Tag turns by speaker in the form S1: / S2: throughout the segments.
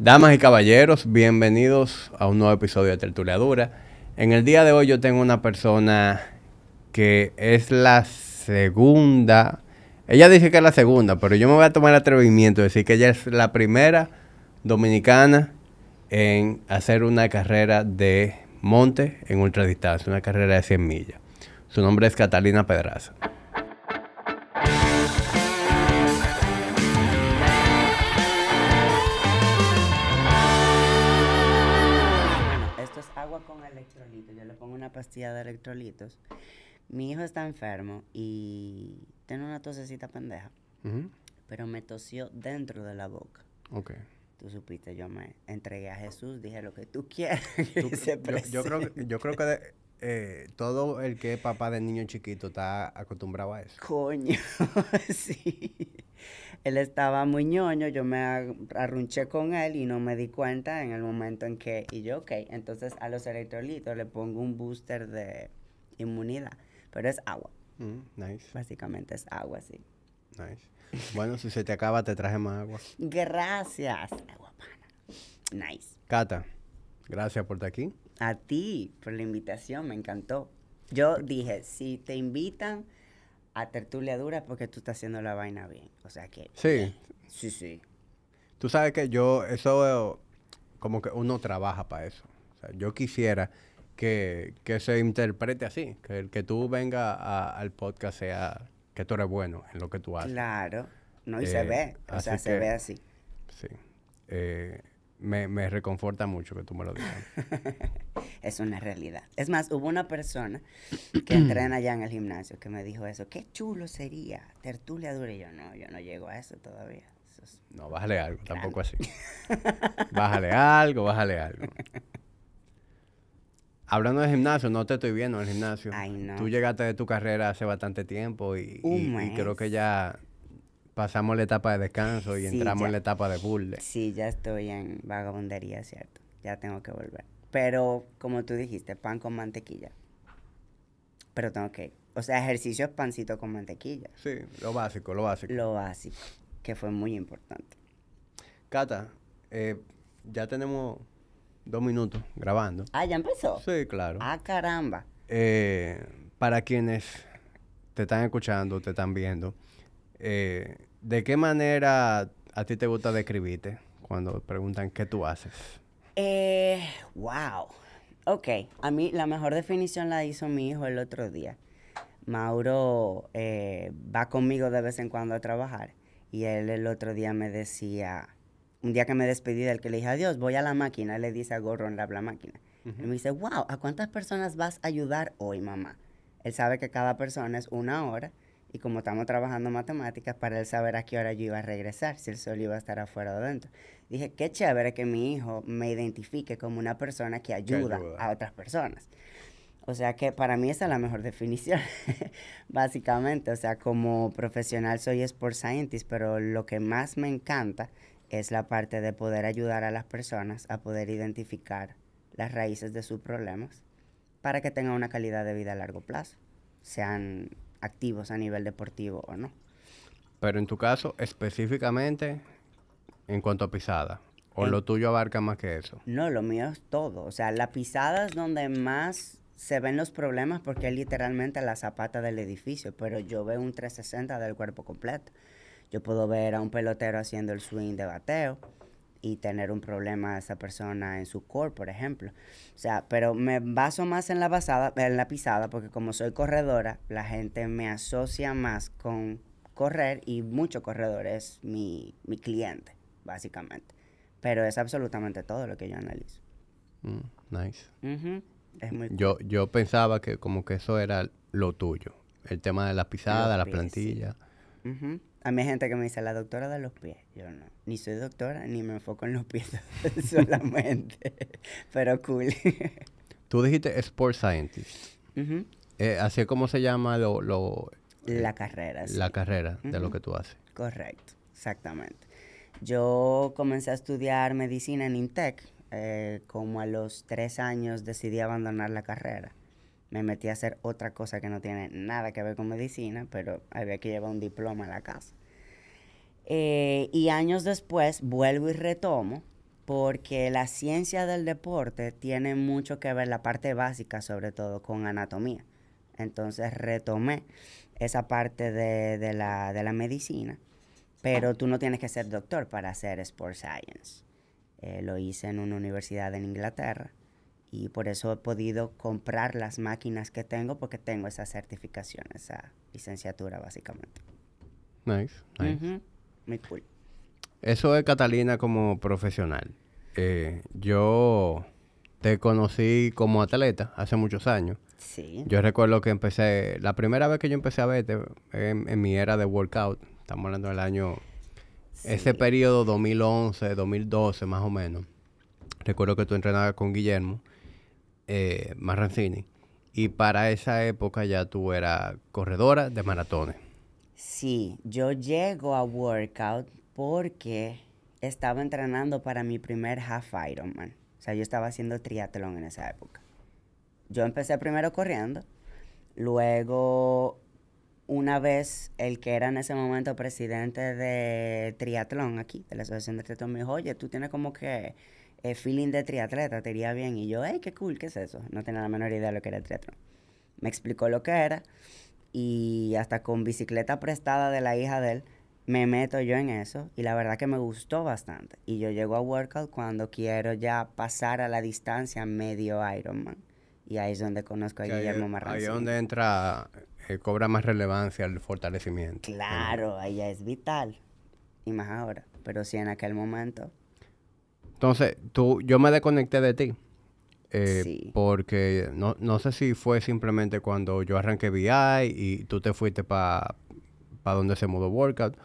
S1: Damas y caballeros, bienvenidos a un nuevo episodio de Tertuleadura. En el día de hoy yo tengo una persona que es la segunda. Ella dice que es la segunda, pero yo me voy a tomar el atrevimiento de decir que ella es la primera dominicana en hacer una carrera de monte en ultradistancia, una carrera de 100 millas. Su nombre es Catalina Pedraza.
S2: pastilla de electrolitos. Mi hijo está enfermo y tiene una tosecita pendeja, pero me tosió dentro de la boca. Ok. Tú supiste, yo me entregué a Jesús, dije lo que tú quieras.
S1: yo, creo, yo creo que eh, todo el que es papá de niño chiquito está acostumbrado a eso. Coño, sí él estaba muy ñoño, yo me arrunché con
S2: él y no me di cuenta en el momento en que, y yo, ok, entonces a los electrolitos le pongo un booster de inmunidad, pero es agua. Mm, nice. Básicamente es agua,
S1: sí. Nice. Bueno, si se te acaba, te traje más agua.
S2: Gracias, agua
S1: Nice. Cata, gracias por estar aquí.
S2: A ti, por la invitación, me encantó. Yo dije, si te invitan a tertulia dura porque tú estás haciendo la vaina bien. O sea que. Sí. Sí, sí.
S1: Tú sabes que yo, eso, como que uno trabaja para eso. yo quisiera que, que se interprete así, que el que tú venga al podcast sea que tú eres bueno en lo que tú haces. Claro. No, y se eh, ve. O sea, se ve así. Sí. Eh, me, me, reconforta mucho que tú me lo digas. es una realidad. Es
S2: más, hubo una persona que entrena allá en el gimnasio que me dijo eso. Qué chulo sería tertulia dura. Y yo, no, yo no llego a eso todavía. no, bájale algo, tampoco
S1: así. bájale algo, bájale algo. Hablando de gimnasio, no te estoy viendo en el gimnasio. Tú llegaste de tu carrera hace bastante tiempo y creo que ya Pasamos la etapa de descanso y entramos en la etapa de burle. Sí,
S2: ya estoy en vagabundería, ¿cierto? Ya tengo que volver. Pero, como tú dijiste, pan con mantequilla. Pero tengo que... O sea, ejercicio es pancito con mantequilla. Sí, lo
S1: básico, lo básico. Lo básico, que fue muy importante. Cata, eh, ya tenemos dos minutos grabando. Ah, ¿ya empezó? Sí, claro. Ah, caramba. Eh, para quienes te están escuchando, te están viendo, eh, ¿De qué manera a ti te gusta describirte cuando preguntan qué tú haces?
S2: Eh, wow. Ok, a mí la mejor definición la hizo mi hijo el otro día. Mauro eh, va conmigo de vez en cuando a trabajar y él el otro día me decía, un día que me despedí del que le dije adiós, voy a la máquina, le dice a Gorron la, máquina. me dice, wow, ¿a cuántas personas vas a ayudar hoy, mamá? Él sabe que cada persona es una hora y como estamos trabajando matemáticas, para él saber a qué hora yo iba a regresar, si el sol iba a estar afuera o adentro. Dije, qué chévere que mi hijo me identifique como una persona que ayuda, a otras personas. O sea que para mí esa es la mejor definición, básicamente. O sea, como profesional soy sports scientist, pero lo que más me encanta es la parte de poder ayudar a las personas a poder identificar las raíces de sus problemas para que tengan una calidad de vida a largo plazo, sean activos a nivel deportivo o no.
S1: Pero en tu caso, específicamente en cuanto a pisada, ¿o lo tuyo abarca más que eso?
S2: No, lo mío es todo. O sea, la pisada es donde más se ven los problemas porque es literalmente la zapata del edificio, pero yo veo un 360 del cuerpo completo. Yo puedo ver a un pelotero haciendo el swing de bateo y tener un problema a esa persona en su core, por ejemplo. O sea, pero me baso más en la, basada, en la pisada porque como soy corredora, la gente me asocia más con correr y mucho corredor es mi, mi cliente, básicamente. Pero es absolutamente todo lo que yo analizo.
S1: Mm, nice. yo, yo pensaba que como que eso era lo tuyo, el tema de la pisada, la plantilla.
S2: A mí hay gente que me dice, la doctora de los pies. Yo no, ni soy doctora, ni me enfoco en los pies solamente, pero cool.
S1: Tú dijiste Sport Scientist. Eh, así es como se llama lo... Eh, la carrera. La carrera de lo que tú haces.
S2: Correcto, exactamente. Yo comencé a estudiar medicina en Intec. Eh, como a los tres años decidí abandonar la carrera. Me metí a hacer otra cosa que no tiene nada que ver con medicina, pero había que llevar un diploma a la casa. Eh, y años después vuelvo y retomo porque la ciencia del deporte tiene mucho que ver, la parte básica sobre todo, con anatomía. Entonces retomé esa parte de, la, medicina, pero tú no tienes que ser doctor para hacer sport science. Eh, lo hice en una universidad en Inglaterra y por eso he podido comprar las máquinas que tengo porque tengo esa certificación, esa licenciatura básicamente.
S1: Nice, nice. Eso es Catalina como profesional. Eh, yo te conocí como atleta hace muchos años. Sí. Yo recuerdo que empecé, la primera vez que yo empecé a verte en, mi era de workout, estamos hablando del año, ese periodo 2011, 2012 más o menos. Recuerdo que tú entrenabas con Guillermo eh, Marrancini y para esa época ya tú eras corredora de maratones. Sí,
S2: yo llego a workout porque estaba entrenando para mi primer half Ironman. O sea, yo estaba haciendo triatlón en esa época. Yo empecé primero corriendo, luego una vez el que era en ese momento presidente de triatlón aquí, de la Asociación de Triatlón, me dijo, oye, tú tienes como que el eh, feeling de triatleta, te iría bien. Y yo, hey, qué cool, ¿qué es eso? No tenía la menor idea de lo que era el triatlón. Me explicó lo que era y hasta con bicicleta prestada de la hija de él, me meto yo en eso y la verdad que me gustó bastante. Y yo llego a Workout cuando quiero ya pasar a la distancia medio Ironman. Y ahí es donde conozco a Guillermo ahí, Ahí es donde
S1: entra, eh, cobra más relevancia el fortalecimiento. Claro,
S2: ahí ya es vital. Y más ahora. Pero sí en aquel momento.
S1: Entonces, tú, yo me desconecté de ti. Eh, porque no, no, sé si fue simplemente cuando yo arranqué VI y tú te fuiste para donde se mudó Workout.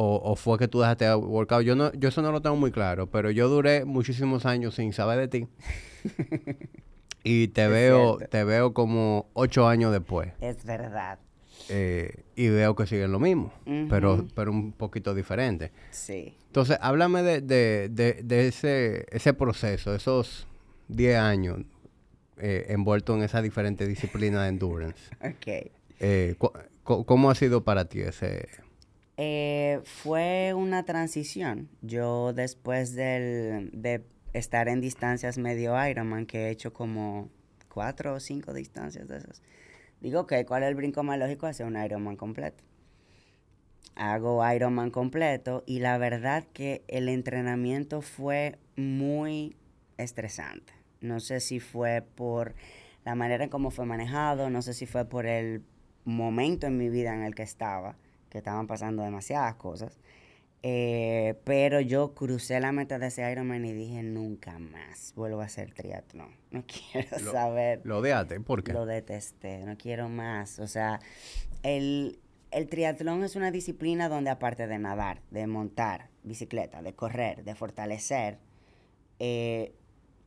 S1: O, fue que tú dejaste Workout. Yo, no, yo eso no lo tengo muy claro, pero yo duré muchísimos años sin saber de ti. y te veo, te veo como ocho años después.
S2: Es verdad.
S1: Eh, y veo que siguen lo mismo, pero, pero un poquito diferente. Sí. Entonces, háblame de, de ese, ese proceso, esos 10 años eh, envuelto en esa diferente disciplina de endurance. ok. Eh, ¿Cómo ha sido para ti ese...?
S2: Eh, fue una transición. Yo después de estar en distancias medio Ironman, que he hecho como cuatro o cinco distancias de esas, digo, que ¿cuál es el brinco más lógico? Hacer un Ironman completo. Hago Ironman completo y la verdad que el entrenamiento fue muy estresante. No sé si fue por la manera en cómo fue manejado, no sé si fue por el momento en mi vida en el que estaba, que estaban pasando demasiadas cosas. Eh, pero yo crucé la meta de ese Ironman y dije, nunca más vuelvo a hacer triatlón. No quiero saber. Lo deate, ¿por qué? Lo detesté, no quiero más. O sea, el, el triatlón es una disciplina donde aparte de nadar, de montar bicicleta, de correr, de fortalecer, eh,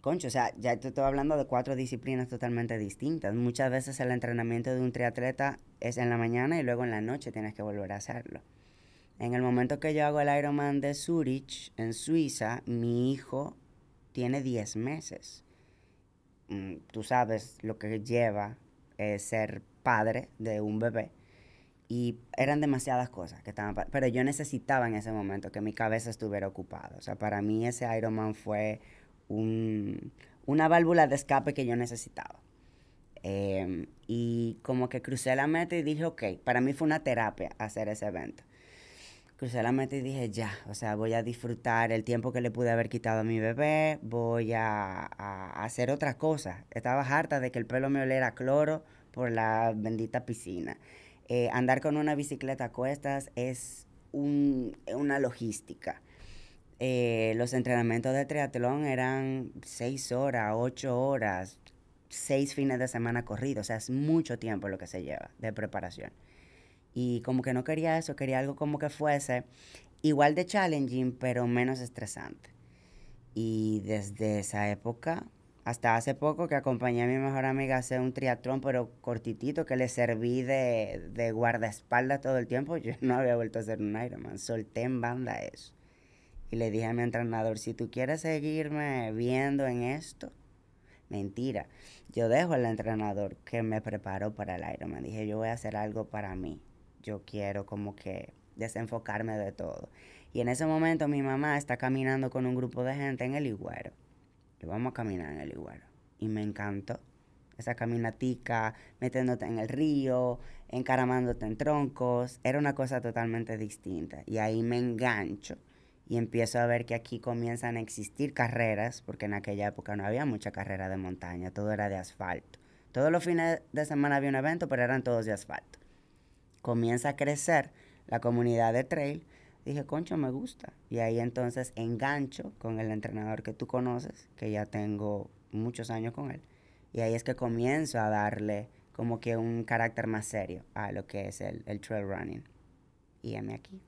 S2: concho, o sea, ya te estoy hablando de cuatro disciplinas totalmente distintas. Muchas veces el entrenamiento de un triatleta es en la mañana y luego en la noche tienes que volver a hacerlo. En el momento que yo hago el Ironman de Zurich, en Suiza, mi hijo tiene 10 meses. Mm, tú sabes lo que lleva ser padre de un bebé. Y eran demasiadas cosas que estaban... Pero yo necesitaba en ese momento que mi cabeza estuviera ocupada. O sea, para mí ese Ironman fue una válvula de escape que yo necesitaba. Em, y como que crucé la meta y dije, ok, para mí fue una terapia hacer ese evento. Crucé la meta y dije, ya, o sea, voy a disfrutar el tiempo que le pude haber quitado a mi bebé, voy a, hacer otra cosa. Estaba harta de que el pelo me oliera cloro por la bendita piscina. Eh, andar con una bicicleta a cuestas es una logística. Eh, los entrenamientos de triatlón eran seis horas, ocho horas, seis fines de semana corridos. O sea, es mucho tiempo lo que se lleva de preparación. Y como que no quería eso, quería algo como que fuese igual de challenging, pero menos estresante. Y desde esa época, hasta hace poco que acompañé a mi mejor amiga a hacer un triatlón, pero cortitito, que le serví de, de guardaespaldas todo el tiempo, yo no había vuelto a hacer un Ironman. Solté en banda eso. Y le dije a mi entrenador, si tú quieres seguirme viendo en esto, mentira. Yo dejo al entrenador que me preparó para el aire me Dije, yo voy a hacer algo para mí. Yo quiero como que desenfocarme de todo. Y en ese momento mi mamá está caminando con un grupo de gente en el Iguero. Y vamos a caminar en el Iguero. Y me encantó esa caminatica, metiéndote en el río, encaramándote en troncos. Era una cosa totalmente distinta. Y ahí me engancho y empiezo a ver que aquí comienzan a existir carreras, porque en aquella época no había mucha carrera de montaña, todo era de asfalto. Todos los fines de semana había un evento, pero eran todos de asfalto. Comienza a crecer la comunidad de trail. Dije, concho, me gusta. Y ahí entonces engancho con el entrenador que tú conoces, que ya tengo muchos años con él. Y ahí es que comienzo a darle como que un carácter más serio a lo que es el, trail running. Y heme aquí.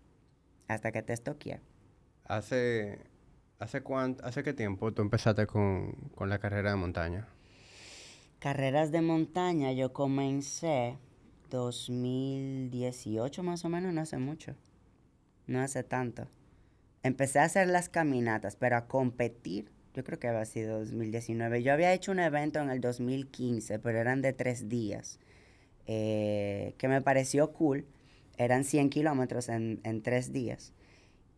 S2: Hasta que te estoquea.
S1: ¿Hace, qué tiempo tú empezaste con, la carrera de montaña?
S2: Carreras de montaña yo comencé 2018 más o menos, no hace mucho, no hace tanto. Empecé a hacer las caminatas, pero a competir, yo creo que a ser 2019. Yo había hecho un evento en el 2015, pero eran de tres días, eh, que me pareció cool. Eran 100 kilómetros en tres días.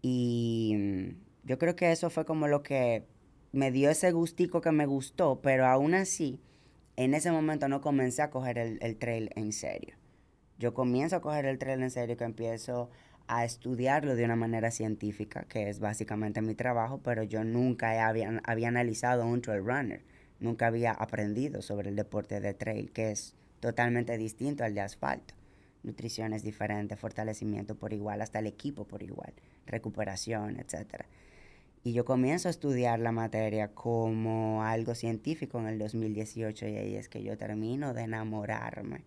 S2: Y mm, yo creo que eso fue como lo que me dio ese gustico que me gustó, pero aún así, en ese momento no comencé a coger el, trail en serio. Yo comienzo a coger el trail en serio que empiezo a estudiarlo de una manera científica, que es básicamente mi trabajo, pero yo nunca había, había analizado un trail runner, nunca había aprendido sobre el deporte de trail, que es totalmente distinto al de asfalto nutrición es diferente, fortalecimiento por igual, hasta el equipo por igual, recuperación, etc. Y yo comienzo a estudiar la materia como algo científico en el 2018 y ahí es que yo termino de enamorarme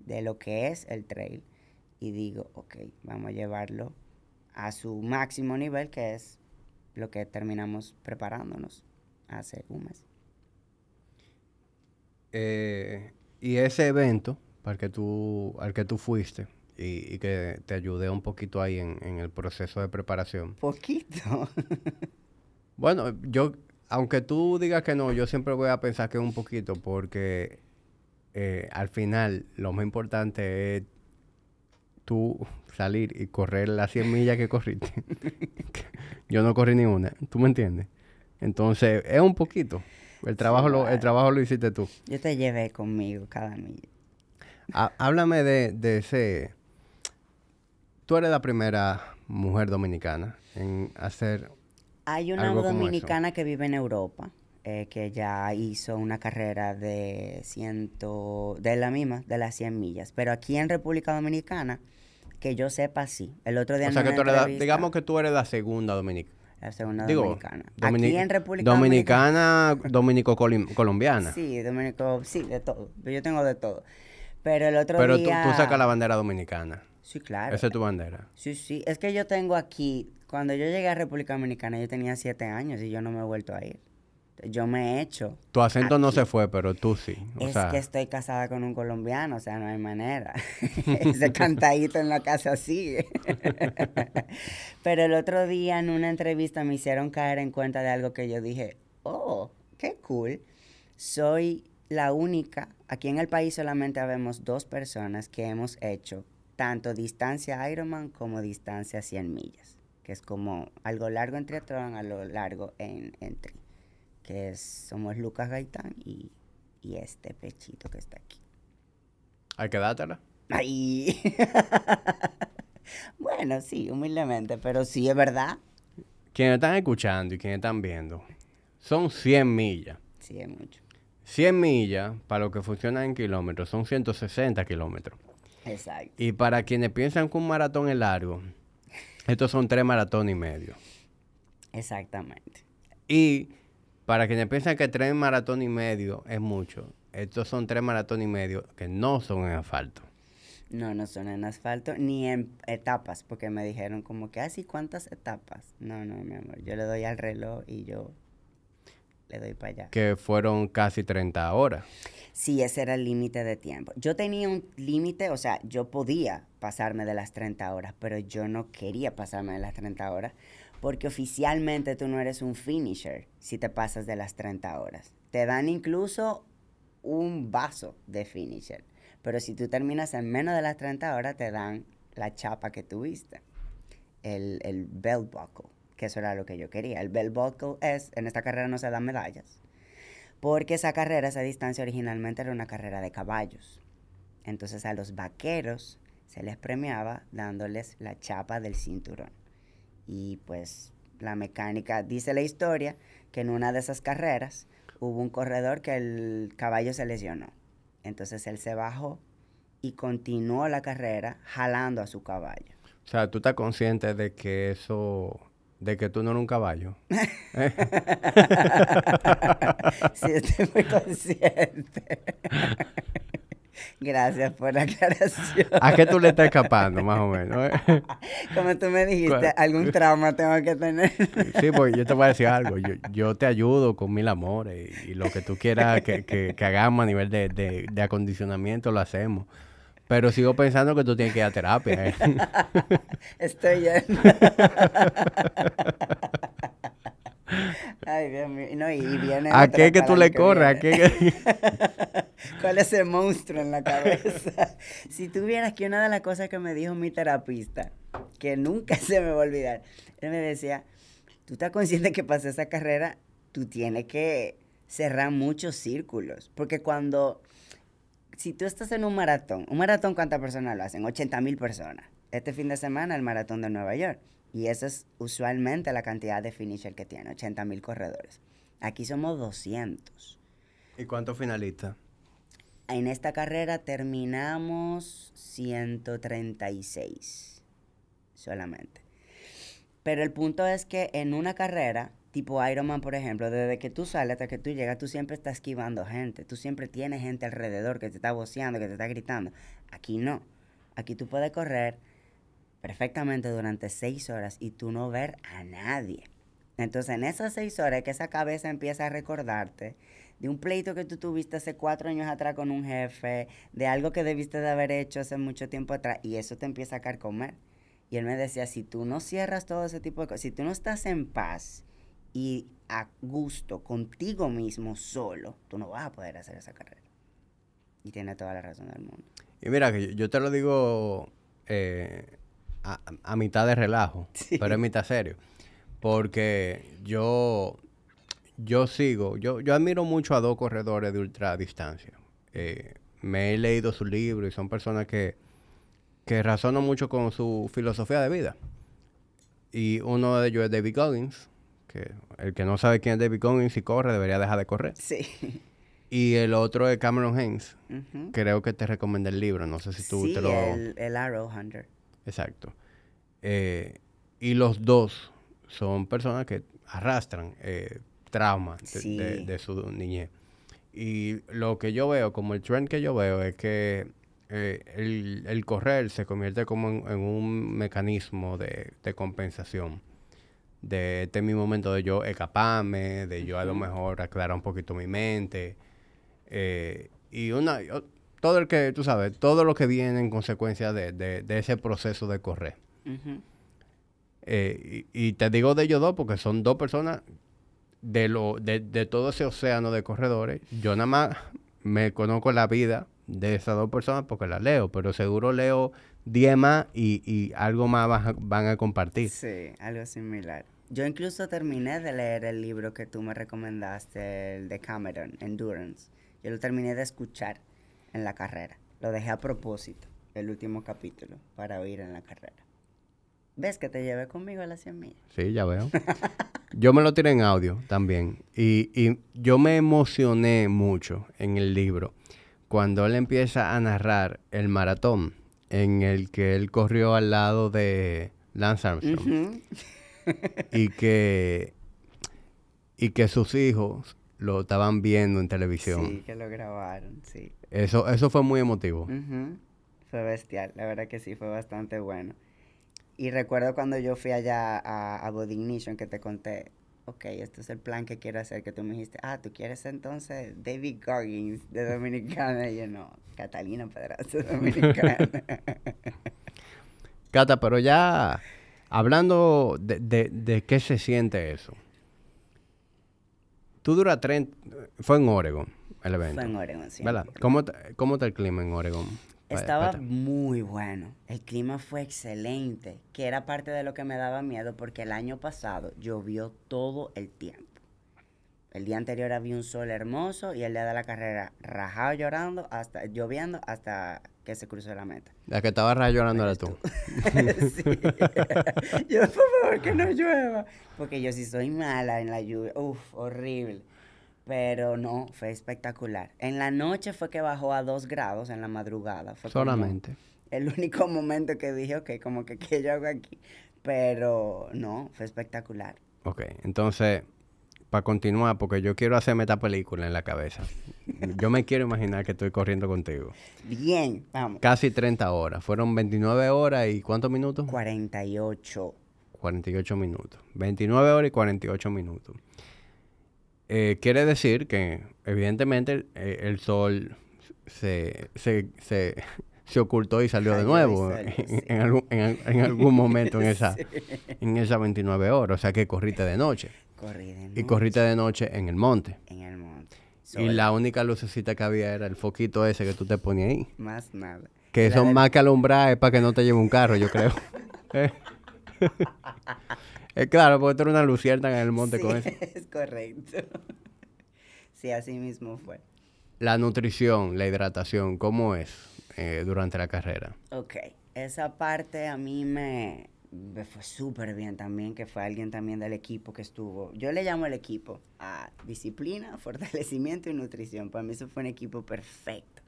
S2: de lo que es el trail y digo, ok, vamos a llevarlo a su máximo nivel, que es lo que terminamos preparándonos hace un mes.
S1: Eh, y ese evento, para que tú, al que tú fuiste y, que te ayudé un poquito ahí en, el proceso de preparación. Poquito. bueno, yo, aunque tú digas que no, yo siempre voy a pensar que es un poquito porque eh, al final lo más importante es tú salir y correr las 100 millas que corriste. yo no corrí ninguna, ¿tú me entiendes? Entonces, es un poquito. El trabajo, el trabajo lo hiciste tú. Yo te llevé conmigo cada milla háblame de, ese... Tú eres la primera mujer dominicana en hacer... Hay una dominicana
S2: que vive en Europa, eh, que ya hizo una carrera de ciento, de la misma, de las 100 millas. Pero aquí en República Dominicana, que yo sepa, sí.
S1: El otro día... O sea, digamos que tú eres la segunda dominicana la segunda dominicana. Aquí en República Dominicana, dominico-colombiana.
S2: Sí, dominico, sí, de todo. Yo tengo de todo. Pero el otro día... Pero tú, tú sacas la
S1: bandera dominicana. Sí, claro. Esa es tu bandera.
S2: Sí, sí. Es que yo tengo aquí, cuando yo llegué a República Dominicana, yo tenía siete años y yo no me he vuelto a ir. Yo me he hecho. Tu acento no se fue, pero tú sí. es que estoy casada con un colombiano, o sea, no hay manera. Ese cantadito en la casa sigue. pero el otro día en una entrevista me hicieron caer en cuenta de algo que yo dije, oh, qué cool. Soy la única Aquí en el país solamente habemos dos personas que hemos hecho tanto distancia Ironman como distancia 100 millas, que es como algo largo en triatlón, algo largo en, entre, tri, que somos Lucas Gaitán y, este pechito que está aquí.
S1: Hay que dártela. Ahí.
S2: bueno, sí, humildemente, pero sí es verdad.
S1: Quienes están escuchando y quienes están viendo, son 100 millas. Sí, es mucho. 100 millas, para lo que funciona en kilómetros, son 160 kilómetros. Exacto. Y para quienes piensan que un maratón es largo, estos son tres maratones y medio. Exactamente. Y para quienes piensan que tres maratones y medio es mucho, estos son tres maratones y medio que no son en asfalto.
S2: No, no son en asfalto ni en etapas, porque me dijeron como que así ah, cuántas etapas. No, no, mi amor, yo le doy al reloj y yo le
S1: doy para allá. Que fueron casi 30 horas.
S2: Sí, ese era el límite de tiempo. Yo tenía un límite, o sea, yo podía pasarme de las 30 horas, pero yo no quería pasarme de las 30 horas porque oficialmente tú no eres un finisher si te pasas de las 30 horas. Te dan incluso un vaso de finisher, pero si tú terminas en menos de las 30 horas te dan la chapa que tuviste, el, el belt buckle que eso era lo que yo quería. El bell buckle es, en esta carrera no se dan medallas, porque esa carrera, esa distancia originalmente era una carrera de caballos. Entonces a los vaqueros se les premiaba dándoles la chapa del cinturón. Y pues la mecánica, dice la historia, que en una de esas carreras hubo un corredor que el caballo se lesionó. Entonces él se bajó y continuó la carrera jalando a su caballo.
S1: O sea, tú estás consciente de que eso de que tú no eres un caballo. sí, estoy muy consciente.
S2: Gracias por la aclaración. ¿A qué tú le estás escapando, más o menos? Como tú me dijiste, algún trauma tengo que tener.
S1: Sí, pues yo te voy a decir algo. Yo, yo te ayudo con mil amores y, lo que tú quieras que, que, hagamos a nivel de, de, de acondicionamiento lo hacemos. Pero sigo pensando que tú tienes que ir a terapia. Eh. Estoy ya. Ay,
S2: Dios mío. ¿A qué que tú le corres? ¿Cuál es el monstruo en la cabeza? si tú vieras que una de las cosas que me dijo mi terapista, que nunca se me va a olvidar, él me decía: Tú estás consciente que pasé esa carrera, tú tienes que cerrar muchos círculos. Porque cuando si tú estás en un maratón, un maratón, ¿cuántas personas lo hacen? 80 mil personas. Este fin de semana, el maratón de Nueva York. Y esa es usualmente la cantidad de finisher que tiene, 80 mil corredores. Aquí somos 200.
S1: ¿Y cuántos finalistas?
S2: En esta carrera terminamos 136 solamente. Pero el punto es que en una carrera tipo Iron Man, por ejemplo, desde que tú sales hasta que tú llegas, tú siempre estás esquivando gente, tú siempre tienes gente alrededor que te está voceando, que te está gritando. Aquí no. Aquí tú puedes correr perfectamente durante seis horas y tú no ver a nadie. Entonces, en esas seis horas que esa cabeza empieza a recordarte de un pleito que tú tuviste hace cuatro años atrás con un jefe, de algo que debiste de haber hecho hace mucho tiempo atrás, y eso te empieza a carcomer. Y él me decía, si tú no cierras todo ese tipo de cosas, si tú no estás en paz, y a gusto contigo mismo solo, tú no vas a poder hacer esa carrera. Y tiene toda la razón del mundo.
S1: Y mira, que yo, te lo digo eh, a, mitad de relajo, pero es mitad serio. Porque yo, yo sigo, yo, yo admiro mucho a dos corredores de ultradistancia. Eh, me he leído sus libros y son personas que, que razonan mucho con su filosofía de vida. Y uno de ellos es David Goggins, que el que no sabe quién es David y si corre debería dejar de correr. Y el otro de Cameron Haynes. Creo que te recomienda el libro, no sé si tú te lo... El,
S2: el Arrow Hunter.
S1: Exacto. Eh, y los dos son personas que arrastran eh, traumas de, su niñez. Y lo que yo veo, como el trend que yo veo, es que eh, el, correr se convierte como en, un mecanismo de compensación de este mismo mi momento de yo escaparme, de yo a lo mejor aclarar un poquito mi mente. Eh, y una, todo el que, tú sabes, todo lo que viene en consecuencia de, ese proceso de correr. Eh, y, te digo de ellos dos porque son dos personas de, lo, de, de todo ese océano de corredores. Yo nada más me conozco la vida de esas dos personas porque las leo, pero seguro leo Diema y, algo más van a, compartir. Sí, algo similar.
S2: Yo incluso terminé de leer el libro que tú me recomendaste, el de Cameron, Endurance. Yo lo terminé de escuchar en la carrera. Lo dejé a propósito, el último capítulo, para oír en la carrera. ¿Ves que te llevé conmigo a las 100 millas?
S1: Sí, ya veo. yo me lo tiré en audio también. Y, y yo me emocioné mucho en el libro cuando él empieza a narrar el maratón en el que él corrió al lado de Lance Armstrong. y, que, y que sus hijos lo estaban viendo en televisión. Sí,
S2: que lo grabaron, sí.
S1: Eso, eso fue muy emotivo.
S2: Fue bestial, la verdad que sí, fue bastante bueno. Y recuerdo cuando yo fui allá a, a Body que te conté, ok, este es el plan que quiero hacer, que tú me dijiste, ah, tú quieres entonces David Goggins de Dominicana, y yo no, Catalina Pedraza de Dominicana.
S1: Cata, pero ya hablando de, qué se siente eso. Tú dura 30, fue en Oregon el evento. Fue en Oregon, sí. ¿Cómo, ¿Cómo está el clima en Oregon? Estaba
S2: muy bueno. El clima fue excelente, que era parte de lo que me daba miedo porque el año pasado llovió todo el tiempo. El día anterior había un sol hermoso y el día de la carrera rajado llorando hasta lloviendo hasta que se cruzó la meta.
S1: La que estaba rajado llorando era tú. sí. yo por
S2: favor que no llueva, porque yo sí soy mala en la lluvia. Uf, horrible pero no, fue espectacular. En la noche fue que bajó a 2 grados en la madrugada. Fue Solamente. El único momento que dije, ok, como que ¿qué yo hago aquí? Pero no, fue espectacular.
S1: Ok, entonces, para continuar, porque yo quiero hacerme esta película en la cabeza. yo me quiero imaginar que estoy corriendo contigo. Bien, vamos. Casi 30 horas. Fueron 29 horas y ¿cuántos minutos? 48. 48 minutos. 29 horas y 48 minutos. Eh, quiere decir que evidentemente eh, el, sol se, ocultó y salió de nuevo en, algún, momento en esa, en esa 29 horas. O sea que corriste de noche. Y corriste de noche en el monte. Y la única lucecita que había era el foquito ese que tú te ponías ahí. Más nada. Que eso son más que alumbrar es para que no te lleve un carro, yo creo. Eh. Eh, claro, porque tú una una lucierta en el monte con eso.
S2: Es correcto. Sí, así mismo fue.
S1: La nutrición, la hidratación, ¿cómo es eh, durante la carrera?
S2: Ok, esa parte a mí me, fue súper bien también, que fue alguien también del equipo que estuvo. Yo le llamo el equipo a disciplina, fortalecimiento y nutrición. Para mí eso fue un equipo perfecto.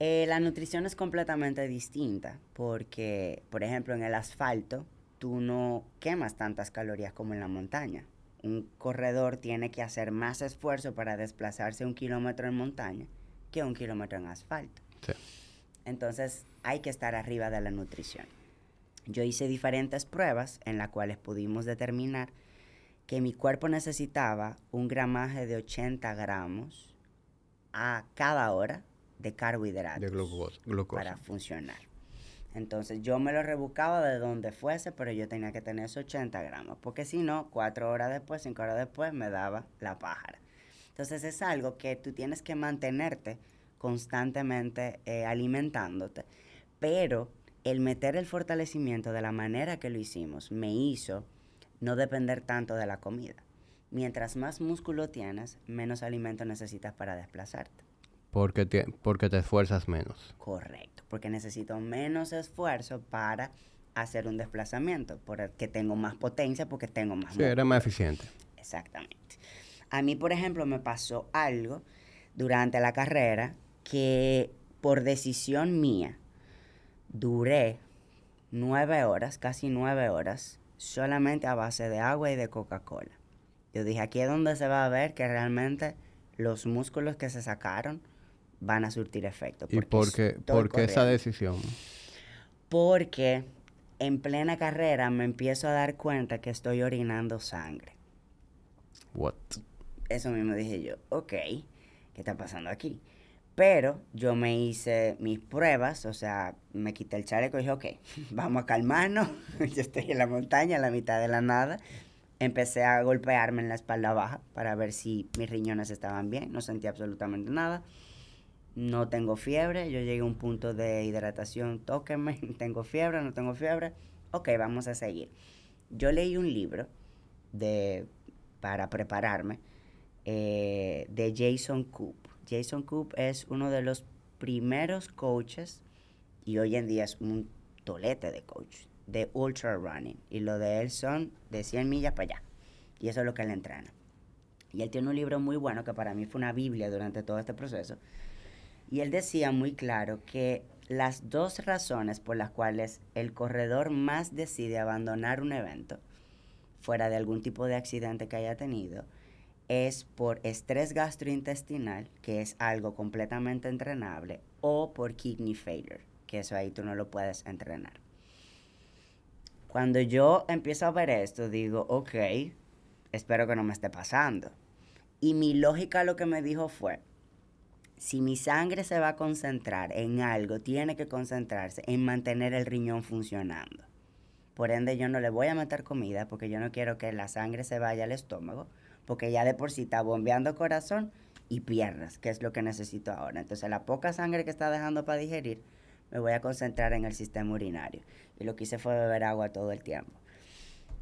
S2: Eh, la nutrición es completamente distinta porque, por ejemplo, en el asfalto, tú no quemas tantas calorías como en la montaña. Un corredor tiene que hacer más esfuerzo para desplazarse un kilómetro en montaña que un kilómetro en asfalto. Entonces hay que estar arriba de la nutrición. Yo hice diferentes pruebas en las cuales pudimos determinar que mi cuerpo necesitaba un gramaje de 80 gramos a cada hora de carbohidratos de para funcionar. Entonces yo me lo rebucaba de donde fuese, pero yo tenía que tener esos 80 gramos, porque si no, cuatro horas después, cinco horas después, me daba la pájara. Entonces es algo que tú tienes que mantenerte constantemente eh, alimentándote, pero el meter el fortalecimiento de la manera que lo hicimos me hizo no depender tanto de la comida. Mientras más músculo tienes, menos alimento necesitas para desplazarte.
S1: Porque porque te esfuerzas menos.
S2: Correcto porque necesito menos esfuerzo para hacer un desplazamiento, porque tengo más potencia, porque tengo más... Sí, era más eficiente. Exactamente. A mí, por ejemplo, me pasó algo durante la carrera que por decisión mía duré nueve horas, casi nueve horas, solamente a base de agua y de Coca-Cola. Yo dije, aquí es donde se va a ver que realmente los músculos que se sacaron van a surtir efecto. ¿Y por qué, esa decisión? Porque en plena carrera me empiezo a dar cuenta que estoy orinando sangre. What? Eso mismo dije yo, ok, ¿qué está pasando aquí? Pero yo me hice mis pruebas, o sea, me quité el chaleco y dije, ok, vamos a calmarnos. yo estoy en la montaña, a la mitad de la nada. Empecé a golpearme en la espalda baja para ver si mis riñones estaban bien, no sentí absolutamente nada no tengo fiebre, yo llegué a un punto de hidratación, tóquenme, tengo fiebre, no tengo fiebre, ok, vamos a seguir. Yo leí un libro para prepararme eh, de Jason Coop. Jason Coop es uno de los primeros coaches y hoy en día es un tolete de coach de ultra running y lo de él son de 100 millas para allá y eso es lo que él entrena. Y él tiene un libro muy bueno que para mí fue una biblia durante todo este proceso y él decía muy claro que las dos razones por las cuales el corredor más decide abandonar un evento, fuera de algún tipo de accidente que haya tenido, es por estrés gastrointestinal, que es algo completamente entrenable, o por kidney failure, que eso ahí tú no lo puedes entrenar. Cuando yo empiezo a ver esto, digo, ok, espero que no me esté pasando. Y mi lógica lo que me dijo fue, si mi sangre se va a concentrar en algo, tiene que concentrarse en mantener el riñón funcionando. Por ende, yo no le voy a meter comida porque yo no quiero que la sangre se vaya al estómago, porque ya de por sí está bombeando corazón y piernas, que es lo que necesito ahora. Entonces, la poca sangre que está dejando para digerir, me voy a concentrar en el sistema urinario. Y lo que hice fue beber agua todo el tiempo.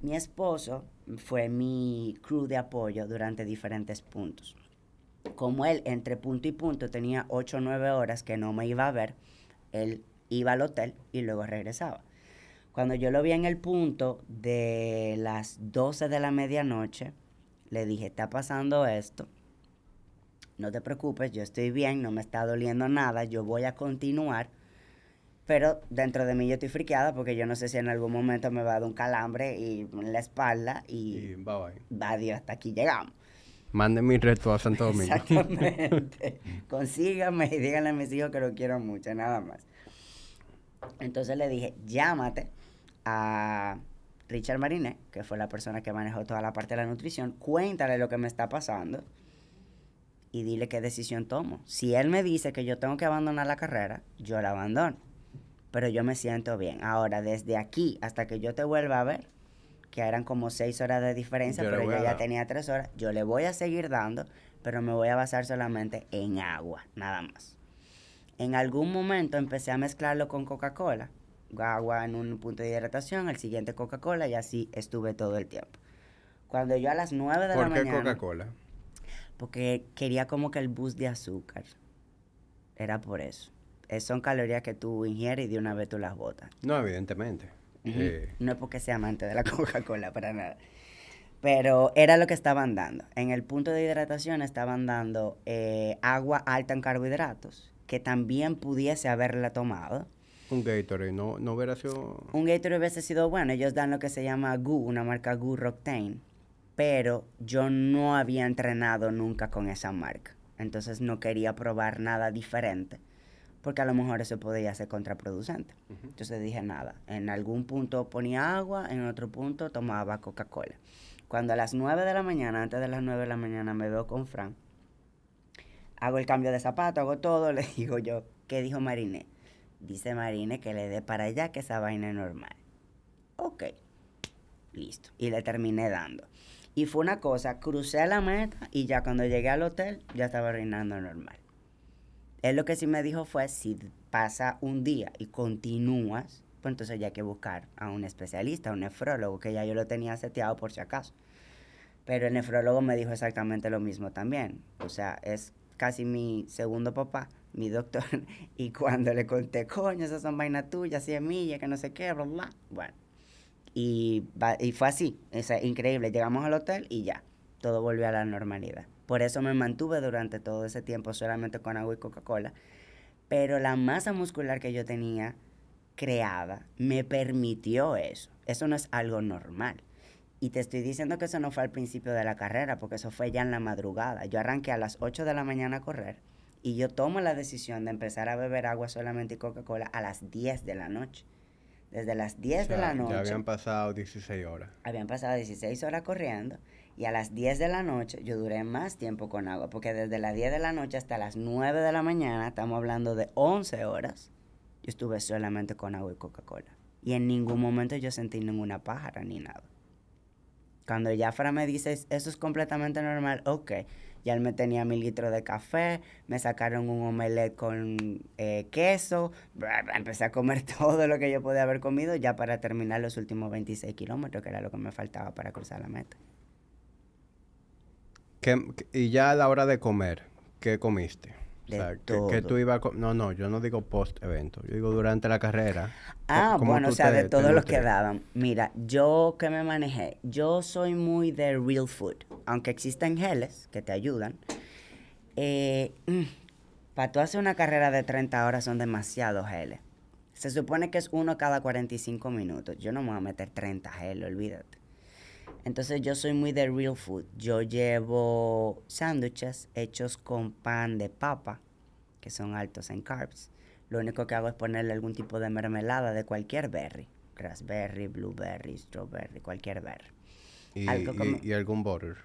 S2: Mi esposo fue mi crew de apoyo durante diferentes puntos como él entre punto y punto tenía 8 o 9 horas que no me iba a ver, él iba al hotel y luego regresaba. Cuando yo lo vi en el punto de las 12 de la medianoche, le dije, está pasando esto, no te preocupes, yo estoy bien, no me está doliendo nada, yo voy a continuar, pero dentro de mí yo estoy friqueada porque yo no sé si en algún momento me va a dar un calambre y en la espalda y... va va, hasta aquí llegamos
S1: mande mi reto a Santo Domingo.
S3: Exactamente.
S2: y díganle a mis hijos que lo quiero mucho, nada más. Entonces le dije, llámate a Richard Mariné, que fue la persona que manejó toda la parte de la nutrición, cuéntale lo que me está pasando y dile qué decisión tomo. Si él me dice que yo tengo que abandonar la carrera, yo la abandono. Pero yo me siento bien. Ahora, desde aquí hasta que yo te vuelva a ver, que eran como seis horas de diferencia, pero yo ya tenía tres horas. Yo le voy a seguir dando, pero me voy a basar solamente en agua, nada más. En algún momento empecé a mezclarlo con Coca-Cola, agua en un punto de hidratación, el siguiente Coca-Cola y así estuve todo el tiempo. Cuando yo a las nueve de la mañana... ¿Por qué Coca-Cola? Porque quería como que el bus de azúcar. Era por eso. Es, eh, son calorías que tú ingieres y de una vez tú las botas. No,
S1: evidentemente. Eh,
S2: no es porque sea amante de la Coca-Cola para nada. Pero era lo que estaban dando. En el punto de hidratación estaban dando eh, agua alta en carbohidratos, que también pudiese haberla tomado. Un Gatorade, ¿no, no hubiera sido...? Un Gatorade hubiese sido bueno. Ellos dan lo que se llama Goo, una marca Goo Roctane. Pero yo no había entrenado nunca con esa marca. Entonces no quería probar nada diferente porque a lo mejor eso podía ser contraproducente. Entonces dije nada, en algún punto ponía agua, en otro punto tomaba Coca-Cola. Cuando a las 9 de la mañana, antes de las 9 de la mañana, me veo con Fran, hago el cambio de zapato, hago todo, le digo yo, ¿qué dijo Marine? Dice Marine que le dé para allá, que esa vaina es normal. Ok, listo. Y le terminé dando. Y fue una cosa, crucé la meta y ya cuando llegué al hotel ya estaba reinando normal. Él lo que sí me dijo fue, si pasa un día y continúas, pues entonces ya hay que buscar a un especialista, a un nefrólogo, que ya yo lo tenía seteado por si acaso. Pero el nefrólogo me dijo exactamente lo mismo también. O sea, es casi mi segundo papá, mi doctor. Y cuando le conté, coño, esas son vainas tuyas, así es que no sé qué, bla, bla. Bueno. Y, y fue así. Es increíble. Llegamos al hotel y ya. Todo volvió a la normalidad. Por eso me mantuve durante todo ese tiempo solamente con agua y Coca-Cola. Pero la masa muscular que yo tenía creada me permitió eso. Eso no es algo normal. Y te estoy diciendo que eso no fue al principio de la carrera, porque eso fue ya en la madrugada. Yo arranqué a las 8 de la mañana a correr y yo tomo la decisión de empezar a beber agua solamente y Coca-Cola a las 10 de la noche. Desde las 10 de la noche. Ya habían pasado 16 horas. Habían pasado 16 horas corriendo. Y a las 10 de la noche yo duré más tiempo con agua, porque desde las 10 de la noche hasta las 9 de la mañana, estamos hablando de 11 horas, yo estuve solamente con agua y Coca-Cola. Y en ningún momento yo sentí ninguna pájara ni nada. Cuando Jafra me dice, eso es completamente normal, ok. Ya él me tenía mil litros de café, me sacaron un omelette con eh, queso, empecé a comer todo lo que yo podía haber comido ya para terminar los últimos 26 kilómetros, que era lo que me faltaba para cruzar la meta
S1: y ya a la hora de comer, ¿qué comiste? Exacto. que, tú ibas No, no, yo no digo post evento, yo digo durante la carrera. Ah, bueno, o sea, de todos los que daban. Mira,
S2: yo que me manejé, yo soy muy de real food, aunque existen geles que te ayudan. Eh, mm, para tú hacer una carrera de 30 horas son demasiados geles. Se supone que es uno cada 45 minutos. Yo no me voy a meter 30 geles, olvídate. Entonces yo soy muy de real food. Yo llevo sándwiches hechos con pan de papa, que son altos en carbs. Lo único que hago es ponerle algún tipo de mermelada de cualquier berry. Raspberry, blueberry,
S1: strawberry, cualquier berry. ¿Y, algún butter?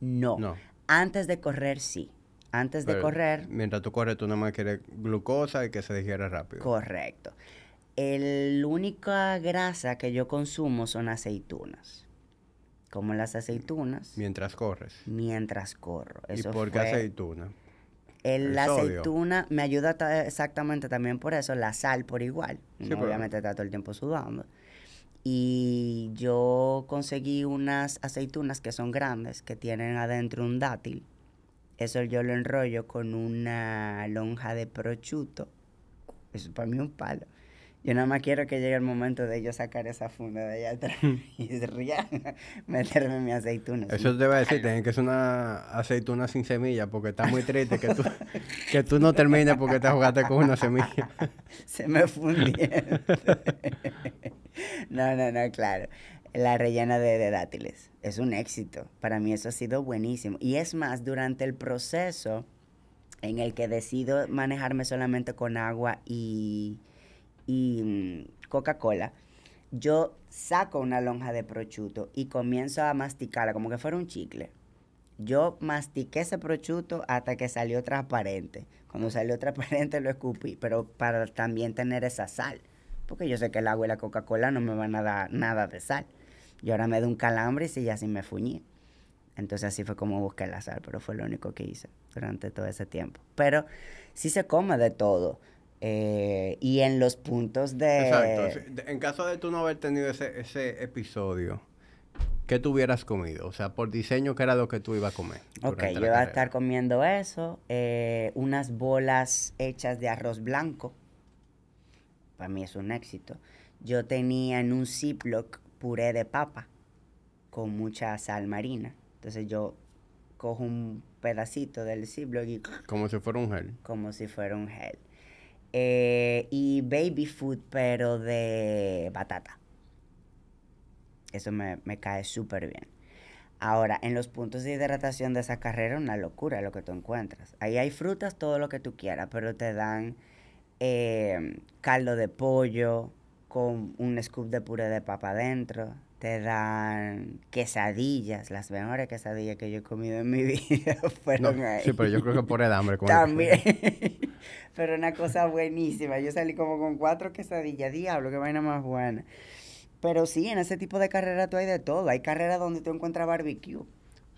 S1: No.
S2: Antes de correr, sí. Antes de correr...
S1: Mientras tú corres, tú nada más quieres glucosa
S2: y que se digiera rápido. Correcto. La única grasa que yo consumo son aceitunas como las aceitunas. Mientras corres. Mientras corro. ¿Y por qué aceituna? El, la aceituna me ayuda exactamente también por eso, la sal por igual. obviamente está todo el tiempo sudando. Y yo conseguí unas aceitunas que son grandes, que tienen adentro un dátil. Eso yo lo enrollo con una lonja de prochuto. Eso para mí un palo. Yo nada más quiero que llegue el momento de yo sacar esa funda de allá atrás y meterme mi aceituna. Eso te
S1: iba a decir, que es una aceituna sin semilla, porque está muy triste que tú, no termines porque te jugaste con una semilla. Se me fundió.
S2: No, no, no, claro. La rellena de dátiles. Es un éxito. Para mí eso ha sido buenísimo. Y es más, durante el proceso en el que decido manejarme solamente con agua y y mm, Coca-Cola, yo saco una lonja de prochuto y comienzo a masticarla como que fuera un chicle. Yo mastiqué ese prochuto hasta que salió transparente. Cuando salió transparente lo escupí, pero para también tener esa sal. Porque yo sé que el agua y la Coca-Cola no me van a dar nada de sal. Y ahora me da un calambre y así me fuñí. Entonces así fue como busqué la sal, pero fue lo único que hice durante todo ese tiempo. Pero sí se come de todo. Eh, y en los puntos de... Exacto.
S1: En caso de tú no haber tenido ese, episodio, ¿qué tú hubieras comido? O sea, por diseño, ¿qué era lo que tú ibas a comer? Ok, yo iba a estar
S2: comiendo eso, eh, unas bolas hechas de arroz blanco. Para mí es un éxito. Yo tenía en un Ziploc puré de papa con mucha sal marina. Entonces yo cojo un pedacito del Ziploc y... Como si fuera un gel. Como si fuera un gel. Eh, y baby food, pero de batata. Eso me, cae súper bien. Ahora, en los puntos de hidratación de esa carrera, una locura lo que tú encuentras. Ahí hay frutas, todo lo que tú quieras, pero te dan eh, caldo de pollo con un scoop de puré de papa adentro, te dan quesadillas, las mejores quesadillas que yo he comido en mi vida fueron ahí. Sí, pero yo creo que
S1: por el hambre. También,
S2: pero una cosa buenísima. Yo salí como con cuatro quesadillas, diablo, qué vaina más buena. Pero sí, en ese tipo de carrera tú hay de todo. Hay carreras donde tú encuentras barbecue.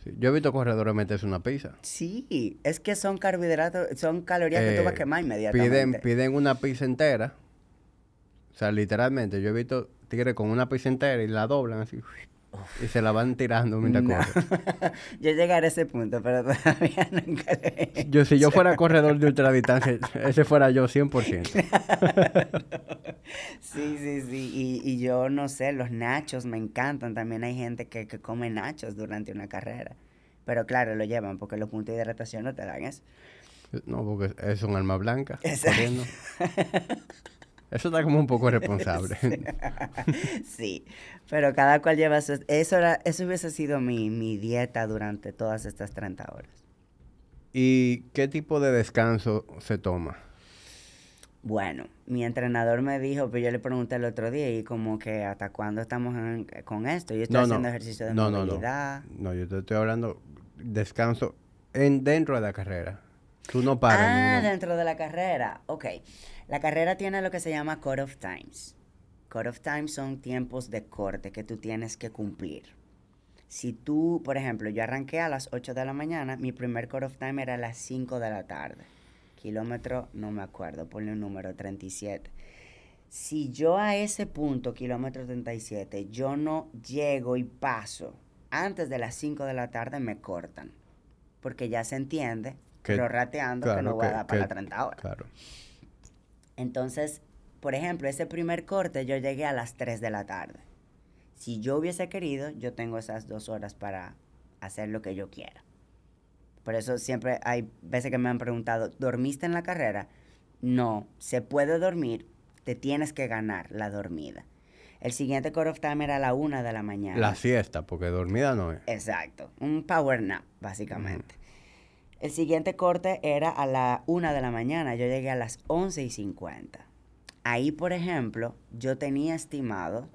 S1: yo he visto corredores meterse una pizza.
S2: Sí, es que son carbohidratos, son calorías que tú vas a eh, quemar inmediatamente. Piden,
S1: piden una pizza entera. O sea, literalmente, yo he visto tigre con una pieza y la doblan así. Y se la van tirando mientras
S2: yo llegué a ese
S1: punto, pero todavía no le... Yo, si yo fuera corredor de ultradistancia, ese fuera yo 100%.
S2: Sí, sí, sí. Y, yo no sé, los nachos me encantan. También hay gente que, que come nachos durante una carrera. Pero claro, lo llevan porque los puntos de hidratación no te dan eso.
S1: No, porque es un alma blanca. Exacto. Eso está como un poco responsable.
S2: sí, pero cada cual lleva su... Eso, eso hubiese sido mi, dieta durante todas estas 30
S1: horas. ¿Y qué tipo de descanso se toma?
S2: Bueno, mi entrenador me dijo, pero pues yo le pregunté el otro día y como que hasta cuándo estamos con esto.
S1: Yo estoy haciendo ejercicio de no, movilidad. No, no, yo te estoy hablando descanso en dentro de la carrera. Tú no paras. Ah,
S2: dentro de la carrera. Ok. La carrera tiene lo que se llama court of Times. Court of Times son tiempos de corte que tú tienes que cumplir. Si tú, por ejemplo, yo arranqué a las 8 de la mañana, mi primer court of Time era a las 5 de la tarde. Kilómetro, no me acuerdo, ponle un número 37. Si yo a ese punto, kilómetro 37, yo no llego y paso antes de las 5 de la tarde, me cortan. Porque ya se entiende, pero rateando, que no voy a dar para 30 horas. Claro. Entonces, por ejemplo, ese primer corte yo llegué a las 3 de la tarde. Si yo hubiese querido, yo tengo esas dos horas para hacer lo que yo quiera. Por eso siempre hay veces que me han preguntado, ¿dormiste en la carrera? No, se puede dormir, te tienes que ganar la dormida. El siguiente core of time era a la una de la
S1: mañana. La siesta, porque dormida no es.
S2: Exacto, un power nap, básicamente. El siguiente corte era a la 1 de la mañana, yo llegué a las once y cincuenta. Ahí, por ejemplo, yo tenía estimado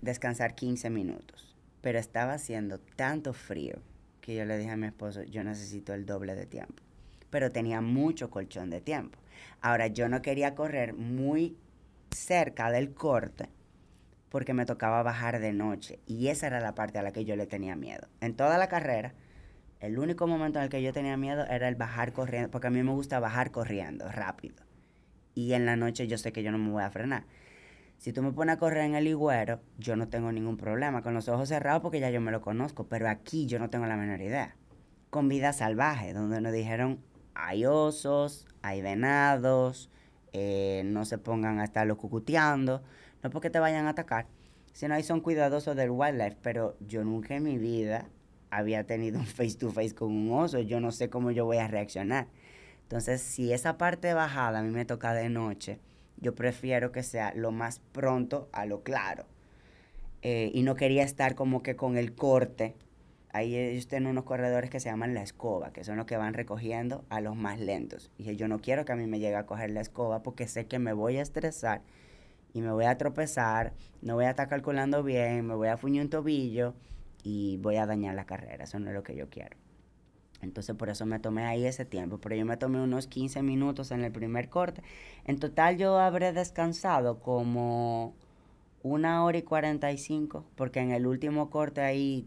S2: descansar 15 minutos, pero estaba haciendo tanto frío que yo le dije a mi esposo, yo necesito el doble de tiempo, pero tenía mucho colchón de tiempo. Ahora, yo no quería correr muy cerca del corte porque me tocaba bajar de noche y esa era la parte a la que yo le tenía miedo. En toda la carrera el único momento en el que yo tenía miedo era el bajar corriendo, porque a mí me gusta bajar corriendo rápido. Y en la noche yo sé que yo no me voy a frenar. Si tú me pones a correr en el iguero, yo no tengo ningún problema, con los ojos cerrados porque ya yo me lo conozco, pero aquí yo no tengo la menor idea. Con vida salvaje, donde nos dijeron, hay osos, hay venados, eh, no se pongan a estarlo cucuteando, no porque te vayan a atacar, sino ahí son cuidadosos del wildlife, pero yo nunca en mi vida había tenido un face to face con un oso, yo no sé cómo yo voy a reaccionar. Entonces, si esa parte bajada a mí me toca de noche, yo prefiero que sea lo más pronto a lo claro. Eh, y no quería estar como que con el corte. Ahí estoy tienen unos corredores que se llaman la escoba, que son los que van recogiendo a los más lentos. Y yo no quiero que a mí me llegue a coger la escoba porque sé que me voy a estresar y me voy a tropezar, no voy a estar calculando bien, me voy a fuñir un tobillo y voy a dañar la carrera, eso no es lo que yo quiero. Entonces por eso me tomé ahí ese tiempo, pero yo me tomé unos 15 minutos en el primer corte. En total yo habré descansado como una hora y 45, porque en el último corte ahí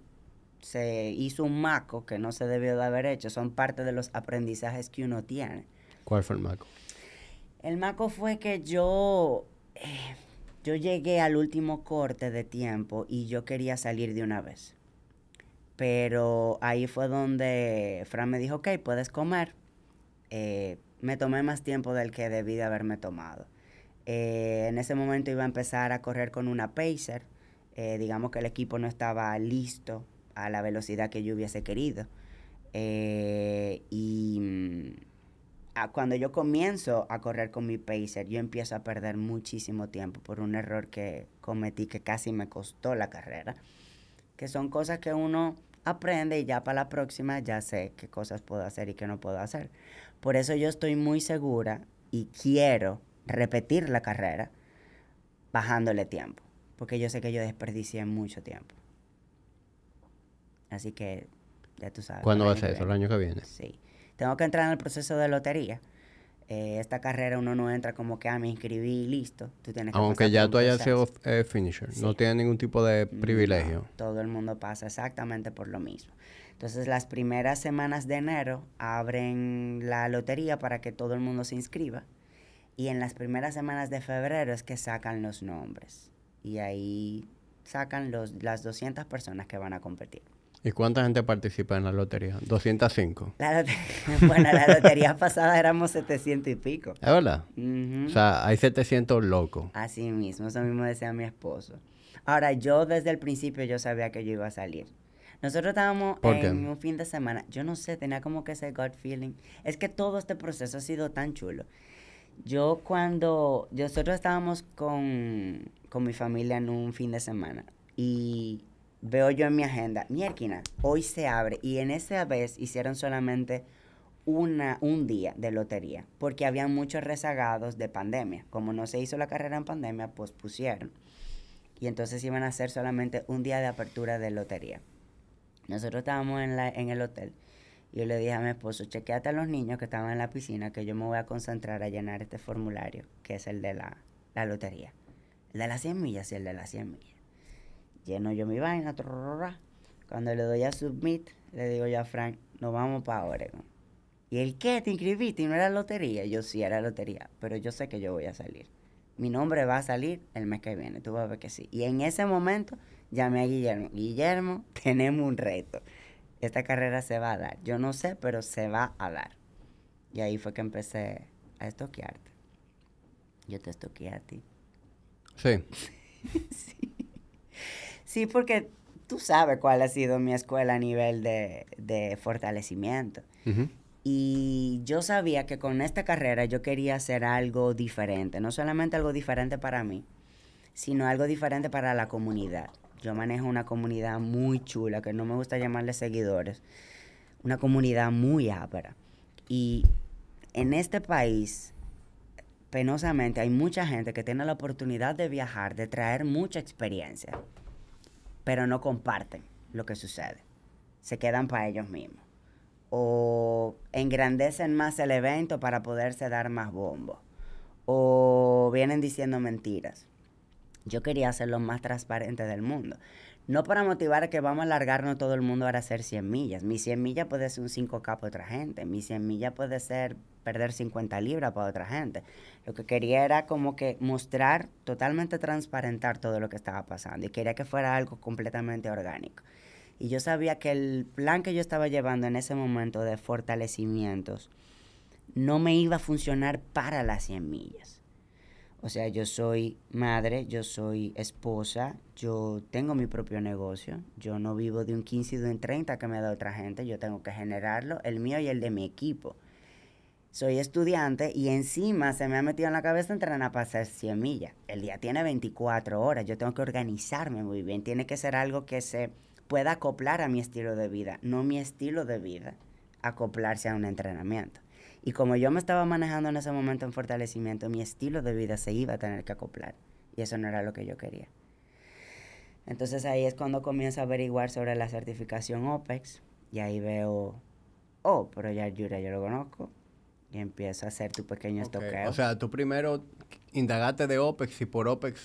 S2: se hizo un maco que no se debió de haber hecho, son parte de los aprendizajes que uno tiene.
S1: ¿Cuál fue el maco?
S2: El maco fue que yo, eh, yo llegué al último corte de tiempo y yo quería salir de una vez pero ahí fue donde Fran me dijo, ok, puedes comer. Eh, me tomé más tiempo del que debí de haberme tomado. Eh, en ese momento iba a empezar a correr con una pacer. Eh, digamos que el equipo no estaba listo a la velocidad que yo hubiese querido. y mm, cuando yo comienzo a correr con mi pacer, yo empiezo a perder muchísimo tiempo por un error que cometí que casi me costó la carrera. Que son cosas que uno aprende y ya para la próxima ya sé qué cosas puedo hacer y qué no puedo hacer. Por eso yo estoy muy segura y quiero repetir la carrera bajándole tiempo, porque yo sé que yo desperdicié mucho tiempo. Así que ya tú sabes. ¿Cuándo va a ser eso? ¿El
S1: año que viene? Sí.
S2: Tengo que entrar en el proceso de lotería eh, esta carrera uno no entra como que ah, me inscribí y listo. que Aunque ya tú hayas sido
S1: eh, finisher, no tienes ningún tipo de privilegio.
S2: todo el mundo pasa exactamente por lo mismo. Entonces las primeras semanas de enero abren la lotería para que todo el mundo se inscriba y en las primeras semanas de febrero es que sacan los nombres y ahí sacan los, las 200 personas que van a competir.
S1: ¿Y cuánta gente participa en la lotería? 205.
S2: La en bueno, lotería pasada éramos 700 y pico. ¿Es verdad? O sea,
S1: hay 700 locos.
S2: Así mismo, eso mismo decía mi esposo. Ahora, yo desde el principio yo sabía que yo iba a salir. Nosotros estábamos en un fin de semana. Yo no sé, tenía como que ese gut feeling. Es que todo este proceso ha sido tan chulo. Yo cuando nosotros estábamos con, con mi familia en un fin de semana y veo yo en mi agenda, miérquina, hoy se abre. Y en esa vez hicieron solamente una, un día de lotería, porque había muchos rezagados de pandemia. Como no se hizo la carrera en pandemia, pues pusieron. Y entonces iban a hacer solamente un día de apertura de lotería. Nosotros estábamos en, la, en el hotel y yo le dije a mi esposo, chequeate a los niños que estaban en la piscina, que yo me voy a concentrar a llenar este formulario, que es el de la, la lotería. El de las 100 millas y el de las 100 millas lleno yo mi vaina, cuando le doy a submit, le digo yo a Frank, nos vamos para Oregon. ¿Y el qué? ¿Te inscribiste? ¿Y no era lotería? Yo sí, era lotería, pero yo sé que yo voy a salir. Mi nombre va a salir el mes que viene, tú vas a ver que sí. Y en ese momento llamé a Guillermo, Guillermo, tenemos un reto. Esta carrera se va a dar. Yo no sé, pero se va a dar. Y ahí fue que empecé a estoquearte. Yo te estoqueé a ti. Sí. sí. Sí, porque tú sabes cuál ha sido mi escuela a nivel de, fortalecimiento. Y yo sabía que con esta carrera yo quería hacer algo diferente, no solamente algo diferente para mí, sino algo diferente para la comunidad. Yo manejo una comunidad muy chula, que no me gusta llamarle seguidores, una comunidad muy ápera. Y en este país, penosamente, hay mucha gente que tiene la oportunidad de viajar, de traer mucha experiencia pero no comparten lo que sucede. Se quedan para ellos mismos. O engrandecen más el evento para poderse dar más bombo. O vienen diciendo mentiras. Yo quería ser lo más transparente del mundo. No para motivar que vamos a alargarnos todo el mundo a hacer 100 millas. Mi 100 millas puede ser un 5K para otra gente. Mi 100 millas puede ser perder 50 libras para otra gente. Lo que quería era como que mostrar, totalmente transparentar todo lo que estaba pasando y quería que fuera algo completamente orgánico. Y yo sabía que el plan que yo estaba llevando en ese momento de fortalecimientos no me iba a funcionar para las 100 millas. O sea, yo soy madre, yo soy esposa, yo tengo mi propio negocio, yo no vivo de un 15 y de un 30 que me da otra gente, yo tengo que generarlo, el mío y el de mi equipo soy estudiante y encima se me ha metido en la cabeza entrenar para hacer 100 millas. El día tiene 24 horas, yo tengo que organizarme muy bien, tiene que ser algo que se pueda acoplar a mi estilo de vida, no mi estilo de vida acoplarse a un entrenamiento. Y como yo me estaba manejando en ese momento en fortalecimiento, mi estilo de vida se iba a tener que acoplar y eso no era lo que yo quería. Entonces ahí es cuando comienzo a averiguar sobre la certificación OPEX y ahí veo, oh, pero ya Yura yo lo conozco, y empiezo a hacer tu pequeños
S1: toqueos. O sea, tú primero indagaste de OPEX y por OPEX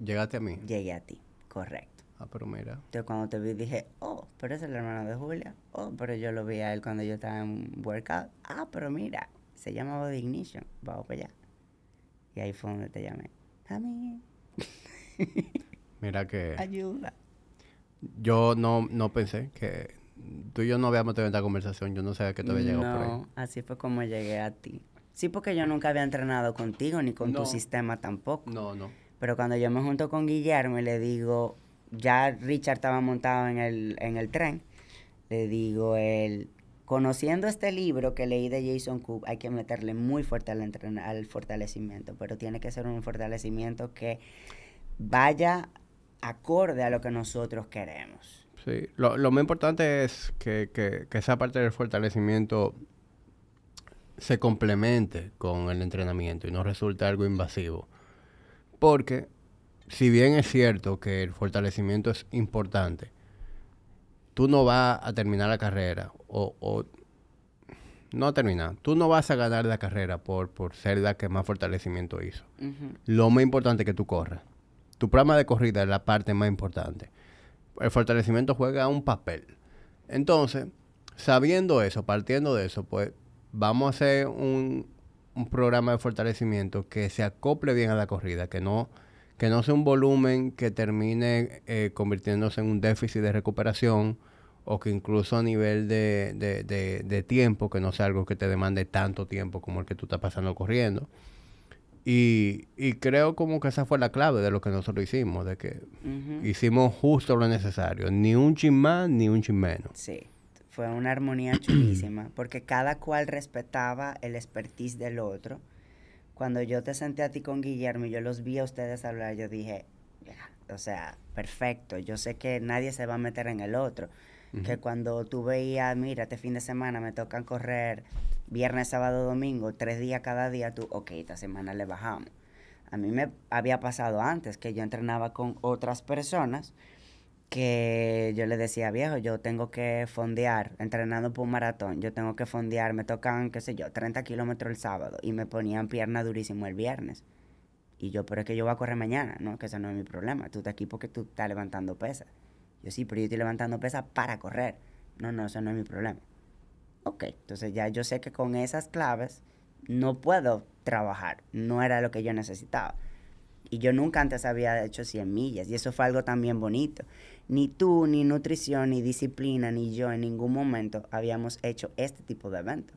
S1: llegaste a mí. Llegué a ti, correcto. Ah, pero mira. Yo cuando te vi dije, oh, pero es el hermano de Julia. Oh,
S2: pero yo lo vi a él cuando yo estaba en workout. Ah, pero mira, se llamaba Body Ignition.
S1: Vamos para allá. Y ahí fue donde te llamé. A mí. mira que... Ayuda. Yo no, no pensé que tú y yo no habíamos tenido esta conversación, yo no sabía que te había llegado por ahí.
S2: Así fue como llegué a ti. Sí, porque yo nunca había entrenado contigo ni con tu sistema tampoco. No, no. Pero cuando yo me junto con Guillermo y le digo, ya Richard estaba montado en el, tren, le digo, él, conociendo este libro que leí de Jason Cook, hay que meterle muy fuerte al, al fortalecimiento, pero tiene que ser un fortalecimiento que vaya acorde a lo que nosotros queremos.
S1: Sí, lo, más importante es que, esa parte del fortalecimiento se complemente con el entrenamiento y no resulte algo invasivo. Porque si bien es cierto que el fortalecimiento es importante, tú no vas a terminar la carrera o, no a terminar, tú no vas a ganar la carrera por, por ser la que más fortalecimiento hizo. Lo más importante es que tú corras. Tu programa de corrida es la parte más importante el fortalecimiento juega un papel. Entonces, sabiendo eso, partiendo de eso, pues vamos a hacer un, programa de fortalecimiento que se acople bien a la corrida, que no, que no sea un volumen que termine eh, convirtiéndose en un déficit de recuperación o que incluso a nivel de, de, de, de, tiempo, que no sea algo que te demande tanto tiempo como el que tú estás pasando corriendo. Y, creo como que esa fue la clave de lo que nosotros hicimos, de que hicimos justo lo necesario, ni un chin más ni un chin menos. Sí,
S3: fue
S2: una armonía chulísima, porque cada cual respetaba el expertise del otro. Cuando yo te senté a ti con Guillermo y yo los vi a ustedes hablar, yo dije, o sea, perfecto, yo sé que nadie se va a meter en el otro. Que cuando tú veías, mira, este fin de semana me tocan correr viernes, sábado, domingo, tres días cada día, tú, ok, esta semana le bajamos. A mí me había pasado antes que yo entrenaba con otras personas que yo les decía, viejo, yo tengo que fondear, entrenando por un maratón, yo tengo que fondear, me tocan, qué sé yo, 30 kilómetros el sábado y me ponían pierna durísimo el viernes. Y yo, pero es que yo voy a correr mañana, ¿no? Que eso no es mi problema. Tú estás aquí porque tú estás levantando pesas. Yo sí, pero yo estoy levantando pesas para correr. No, no, eso no es mi problema. Ok, entonces ya yo sé que con esas claves no puedo trabajar, no era lo que yo necesitaba. Y yo nunca antes había hecho 100 millas y eso fue algo también bonito. Ni tú, ni nutrición, ni disciplina, ni yo en ningún momento habíamos hecho este tipo de evento.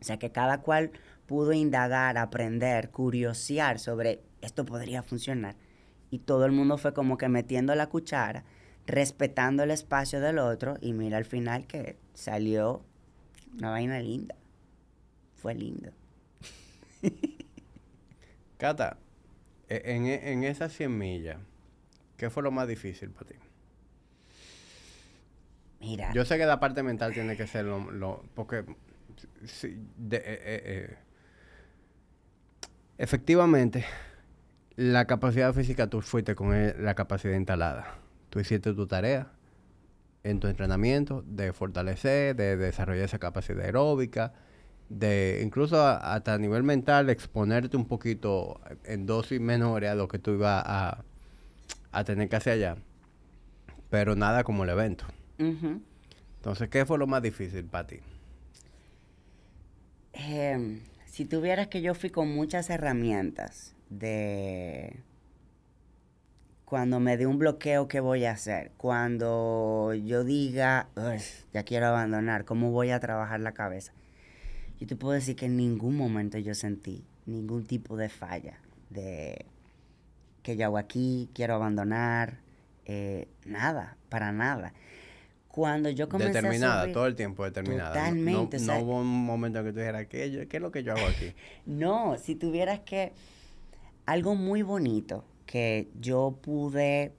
S2: O sea que cada cual pudo indagar, aprender, curiosear sobre esto podría funcionar. Y todo el mundo fue como que metiendo la cuchara, respetando el espacio del otro y mira al final que
S1: salió una vaina linda. Fue linda. Cata, e, en, e, esas 100 millas, ¿qué fue lo más difícil para ti? Mira. Yo sé que la parte mental tiene que ser lo. porque. Eh, eh, eh, efectivamente, la capacidad física tú fuiste con la capacidad instalada. Tú hiciste tu tarea en tu entrenamiento, de fortalecer, de desarrollar esa capacidad aeróbica, de incluso hasta a nivel mental exponerte un poquito en dosis menores a lo que tú ibas a, tener que hacer allá. Pero nada como el evento. Entonces, ¿qué fue lo más difícil para ti?
S2: Em, si tuvieras que yo fui con muchas herramientas de cuando me dé un bloqueo, ¿qué voy a hacer? Cuando yo diga, ya quiero abandonar, ¿cómo voy a trabajar la cabeza? Yo te puedo decir que en ningún momento yo sentí ningún tipo de falla, de que yo hago aquí, quiero abandonar, eh, nada, para nada. Cuando yo comencé Determinada, todo el tiempo determinada. Totalmente. No, no, hubo un momento que tú dijeras, ¿qué es lo que yo hago aquí? no, si tuvieras que... Algo muy bonito que yo pude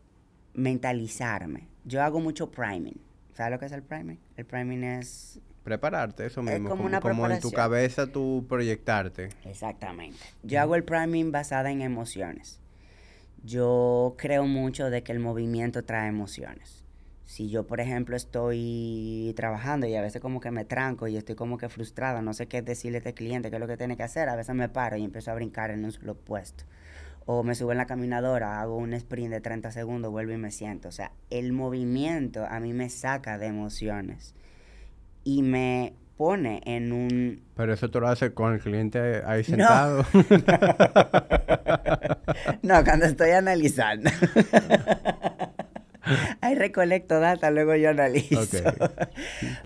S2: mentalizarme. Yo hago mucho priming. ¿Sabes lo que es el priming? El priming es...
S1: Prepararte, eso mismo. Es como, como en tu cabeza tu proyectarte. Exactamente.
S2: Yo hago el priming basada en emociones. Yo creo mucho de que el movimiento trae emociones. Si yo, por ejemplo, estoy trabajando y a veces como que me tranco y estoy como que frustrada, no sé qué decirle a este cliente, qué es lo que tiene que hacer, a veces me paro y empiezo a brincar en un solo o me subo en la caminadora, hago un sprint de 30 segundos, vuelvo y me siento. O sea, el movimiento a mí me saca de emociones y me pone en un...
S1: Pero eso tú lo haces con el cliente ahí sentado.
S2: No, cuando estoy analizando.
S1: ahí
S2: recolecto data, luego yo analizo.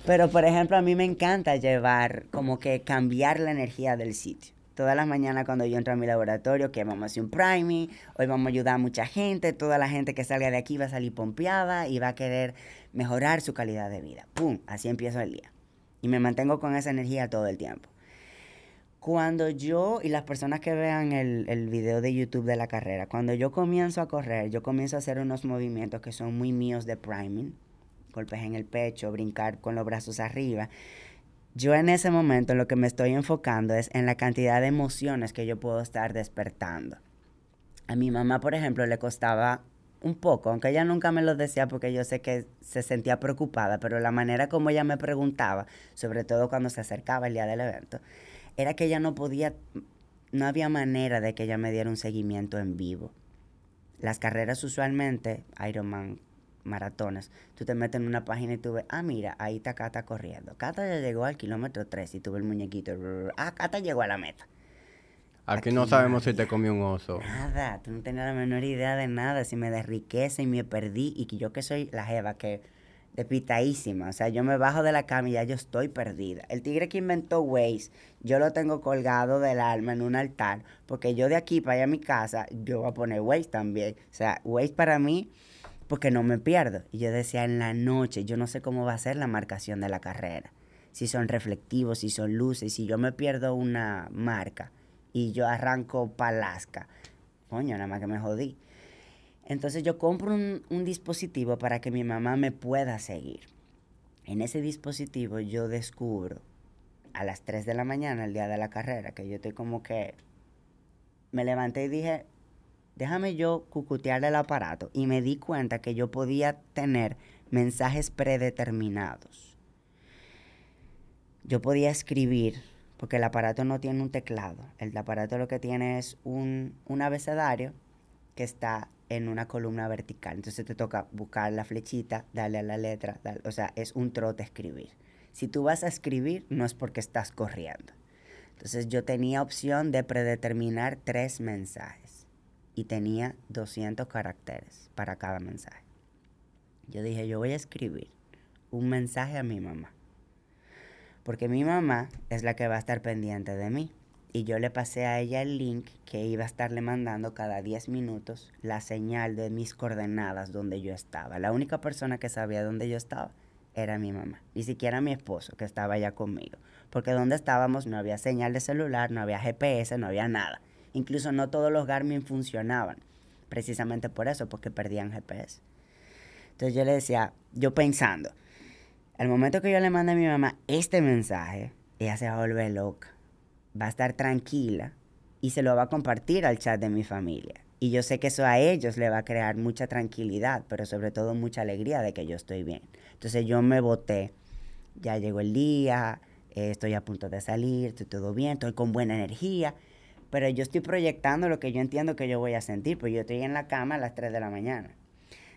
S2: Pero, por ejemplo, a mí me encanta llevar, como que cambiar la energía del sitio. Todas las mañanas cuando yo entro a mi laboratorio, que vamos a hacer un priming, hoy vamos a ayudar a mucha gente, toda la gente que salga de aquí va a salir pompeada y va a querer mejorar su calidad de vida. ¡Pum! Así empiezo el día. Y me mantengo con esa energía todo el tiempo. Cuando yo, y las personas que vean el, video de YouTube de la carrera, cuando yo comienzo a correr, yo comienzo a hacer unos movimientos que son muy míos de priming, golpes en el pecho, brincar con los brazos arriba yo en ese momento lo que me estoy enfocando es en la cantidad de emociones que yo puedo estar despertando. A mi mamá, por ejemplo, le costaba un poco, aunque ella nunca me lo decía porque yo sé que se sentía preocupada, pero la manera como ella me preguntaba, sobre todo cuando se acercaba el día del evento, era que ella no podía, no había manera de que ella me diera un seguimiento en vivo. Las carreras usualmente, Ironman maratones. Tú te metes en una página y tú ves, ah, mira, ahí está Cata corriendo. Cata ya llegó al kilómetro 3 y tuve el muñequito. Ah, Cata llegó a la meta.
S1: Aquí, no sabemos si te comió un oso.
S2: Nada, tú no tenías la menor idea de nada. Si me desriquece y me perdí y que yo que soy la jeva que despitadísima. O sea, yo me bajo de la cama y ya yo estoy perdida. El tigre que inventó Waze, yo lo tengo colgado del alma en un altar, porque yo de aquí para allá a mi casa, yo voy a poner Waze también. O sea, Waze para mí porque no me pierdo. Y yo decía, en la noche, yo no sé cómo va a ser la marcación de la carrera. Si son reflectivos, si son luces, si yo me pierdo una marca y yo arranco palasca. Coño, nada más que me jodí. Entonces yo compro un, un dispositivo para que mi mamá me pueda seguir. En ese dispositivo yo descubro a las 3 de la mañana, el día de la carrera, que yo estoy como que... Me levanté y dije, déjame yo cucutear el aparato y me di cuenta que yo podía tener mensajes predeterminados. Yo podía escribir, porque el aparato no tiene un teclado, el aparato lo que tiene es un, abecedario que está en una columna vertical. Entonces te toca buscar la flechita, darle a la letra, o sea, es un trote escribir. Si tú vas a escribir, no es porque estás corriendo. Entonces yo tenía opción de predeterminar tres mensajes y tenía 200 caracteres para cada mensaje. Yo dije, yo voy a escribir un mensaje a mi mamá, porque mi mamá es la que va a estar pendiente de mí. Y yo le pasé a ella el link que iba a estarle mandando cada 10 minutos la señal de mis coordenadas donde yo estaba. La única persona que sabía dónde yo estaba era mi mamá, ni siquiera mi esposo que estaba allá conmigo, porque donde estábamos no había señal de celular, no había GPS, no había nada. Incluso no todos los Garmin funcionaban, precisamente por eso, porque perdían GPS. Entonces yo le decía, yo pensando, al momento que yo le mande a mi mamá este mensaje, ella se va a volver loca, va a estar tranquila y se lo va a compartir al chat de mi familia. Y yo sé que eso a ellos le va a crear mucha tranquilidad, pero sobre todo mucha alegría de que yo estoy bien. Entonces yo me voté, ya llegó el día, eh, estoy a punto de salir, estoy todo bien, estoy con buena energía pero yo estoy proyectando lo que yo entiendo que yo voy a sentir, porque yo estoy en la cama a las 3 de la mañana.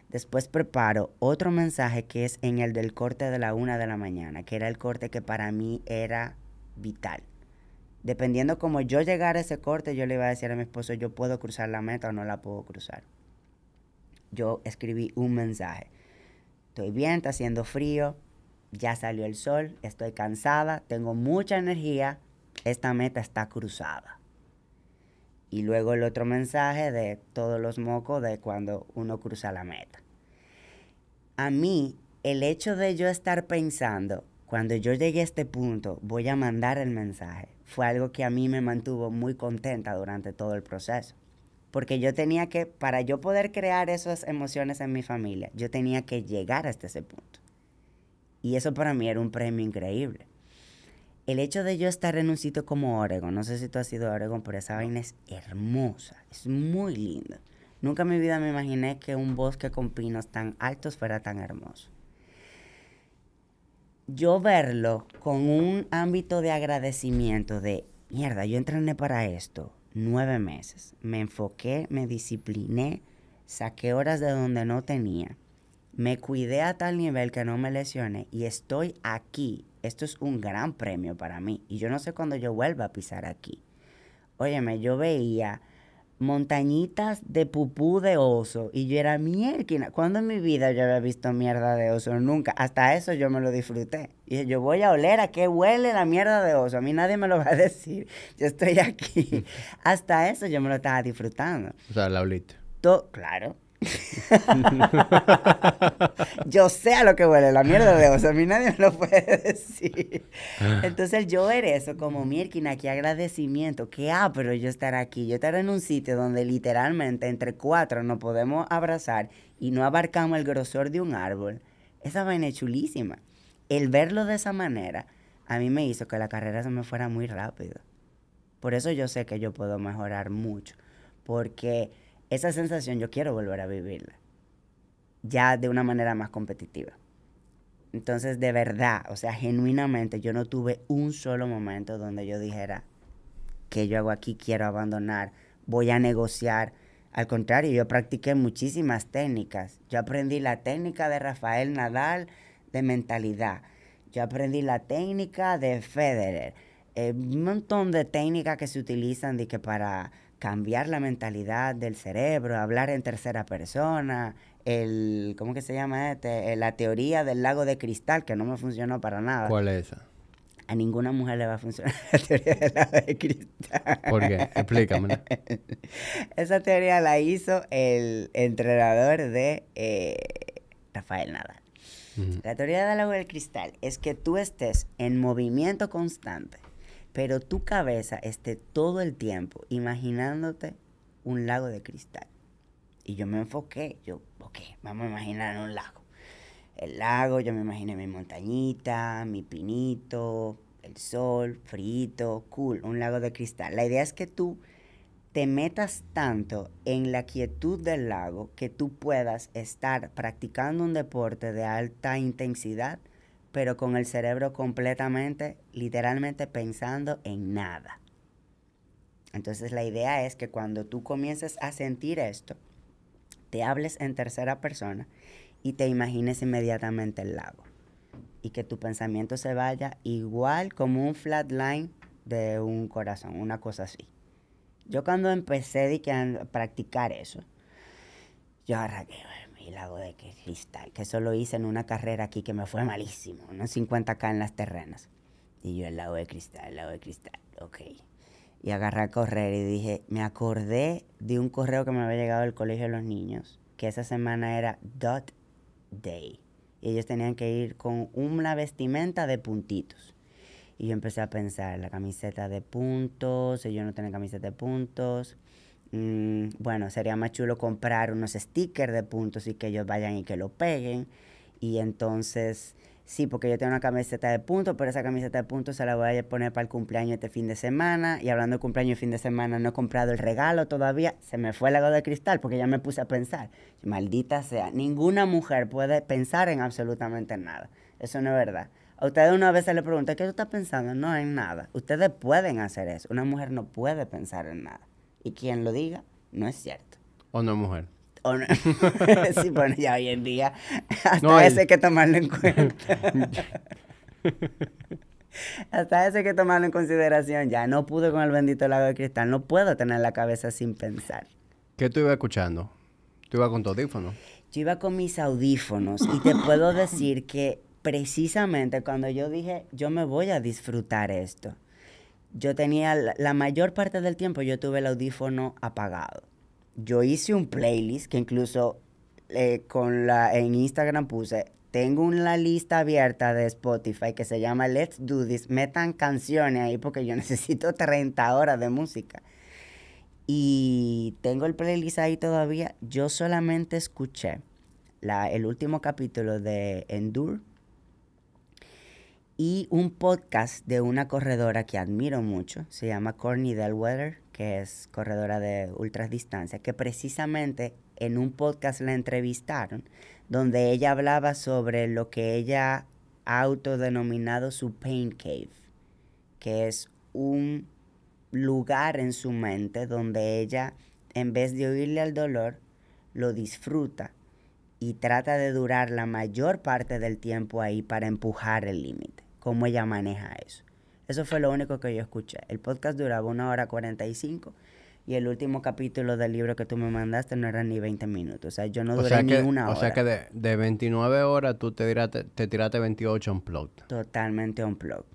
S2: Después preparo otro mensaje que es en el del corte de la 1 de la mañana, que era el corte que para mí era vital. Dependiendo como yo llegara a ese corte, yo le iba a decir a mi esposo, yo puedo cruzar la meta o no la puedo cruzar. Yo escribí un mensaje. Estoy bien, está haciendo frío, ya salió el sol, estoy cansada, tengo mucha energía, esta meta está cruzada y luego el otro mensaje de todos los mocos de cuando uno cruza la meta. A mí, el hecho de yo estar pensando, cuando yo llegué a este punto, voy a mandar el mensaje, fue algo que a mí me mantuvo muy contenta durante todo el proceso. Porque yo tenía que, para yo poder crear esas emociones en mi familia, yo tenía que llegar hasta ese punto. Y eso para mí era un premio increíble el hecho de yo estar en un sitio como Oregon, no sé si tú has sido a Oregon, pero esa vaina es hermosa, es muy linda. Nunca en mi vida me imaginé que un bosque con pinos tan altos fuera tan hermoso. Yo verlo con un ámbito de agradecimiento de, mierda, yo entrené para esto nueve meses, me enfoqué, me discipliné, saqué horas de donde no tenía, me cuidé a tal nivel que no me lesioné y estoy aquí esto es un gran premio para mí y yo no sé cuándo yo vuelva a pisar aquí. Óyeme, yo veía montañitas de pupú de oso y yo era mierda. ¿Cuándo en mi vida yo había visto mierda de oso? Nunca. Hasta eso yo me lo disfruté. Y yo voy a oler a qué huele la mierda de oso. A mí nadie me lo va a decir. Yo estoy aquí. Hasta eso yo me lo estaba disfrutando. O sea, la claro. yo sé a lo que huele la mierda de vos, a mí nadie me lo puede
S3: decir.
S2: Entonces yo era eso, como Mirkina, qué agradecimiento, que abro ah, yo estar aquí, yo estar en un sitio donde literalmente entre cuatro nos podemos abrazar y no abarcamos el grosor de un árbol. Esa vaina es chulísima. El verlo de esa manera a mí me hizo que la carrera se me fuera muy rápido. Por eso yo sé que yo puedo mejorar mucho, porque esa sensación yo quiero volver a vivirla, ya de una manera más competitiva. Entonces, de verdad, o sea, genuinamente, yo no tuve un solo momento donde yo dijera, que yo hago aquí? Quiero abandonar, voy a negociar. Al contrario, yo practiqué muchísimas técnicas. Yo aprendí la técnica de Rafael Nadal de mentalidad. Yo aprendí la técnica de Federer. Eh, un montón de técnicas que se utilizan de que para cambiar la mentalidad del cerebro, hablar en tercera persona, el, ¿cómo que se llama este? Eh, la teoría del lago de cristal, que no me funcionó para nada. ¿Cuál
S3: es esa? A
S2: ninguna mujer le va a funcionar la teoría del lago de cristal.
S3: ¿Por qué? Explícame.
S2: esa teoría la hizo el entrenador de eh, Rafael Nadal. La teoría del lago de cristal es que tú estés en movimiento constante pero tu cabeza esté todo el tiempo imaginándote un lago de cristal. Y yo me enfoqué, yo, ok, vamos a imaginar un lago. El lago, yo me imaginé mi montañita, mi pinito, el sol, frito, cool, un lago de cristal. La idea es que tú te metas tanto en la quietud del lago que tú puedas estar practicando un deporte de alta intensidad pero con el cerebro completamente, literalmente pensando en nada. Entonces la idea es que cuando tú comiences a sentir esto, te hables en tercera persona y te imagines inmediatamente el lago. Y que tu pensamiento se vaya igual como un line de un corazón, una cosa así. Yo cuando empecé a practicar eso, yo arraqué, el lago de Cristal, que eso lo hice en una carrera aquí que me fue malísimo, unos 50K en las terrenas. Y yo el lago de cristal, el lago de cristal, ok. Y agarré a correr y dije, me acordé de un correo que me había llegado del colegio de los niños, que esa semana era Dot Day. Y ellos tenían que ir con una vestimenta de puntitos. Y yo empecé a pensar, la camiseta de puntos, yo no tenía camiseta de puntos, Mm, bueno, sería más chulo comprar unos stickers de puntos y que ellos vayan y que lo peguen. Y entonces, sí, porque yo tengo una camiseta de puntos, pero esa camiseta de puntos se la voy a poner para el cumpleaños este fin de semana. Y hablando de cumpleaños y fin de semana, no he comprado el regalo todavía. Se me fue el lago de cristal porque ya me puse a pensar. Maldita sea, ninguna mujer puede pensar en absolutamente nada. Eso no es verdad. A ustedes una vez se le pregunta, ¿qué tú estás pensando? No en nada. Ustedes pueden hacer eso. Una mujer no puede pensar en nada. Y quien lo diga, no es cierto. O no es mujer. O no. sí, bueno, ya hoy en día hasta ese hay que tomarlo en cuenta. hasta ese hay que tomarlo en consideración. Ya no pude con el bendito lago de cristal. No puedo tener la cabeza sin pensar.
S1: ¿Qué tú ibas escuchando? ¿Tú ibas con tu audífono?
S2: Yo iba con mis audífonos y te puedo decir que precisamente cuando yo dije, yo me voy a disfrutar esto, yo tenía la, mayor parte del tiempo yo tuve el audífono apagado. Yo hice un playlist que incluso eh, con la en Instagram puse tengo una lista abierta de Spotify que se llama Let's Do This. Metan canciones ahí porque yo necesito 30 horas de música. Y tengo el playlist ahí todavía. Yo solamente escuché el último capítulo de Endure y un podcast de una corredora que admiro mucho, se llama Courtney Delweather, que es corredora de ultradistancia, que precisamente en un podcast la entrevistaron, donde ella hablaba sobre lo que ella ha autodenominado su pain cave, que es un lugar en su mente donde ella, en vez de oírle al dolor, lo disfruta y trata de durar la mayor parte del tiempo ahí para empujar el límite cómo ella maneja eso. Eso fue lo único que yo escuché. El podcast duraba una hora 45 y el último capítulo del libro que tú me mandaste no era ni 20 minutos. O sea, yo no duré ni una hora. O sea que de,
S1: veintinueve 29 horas tú te tiraste, te tiraste 28 unplugged. Totalmente
S2: unplugged.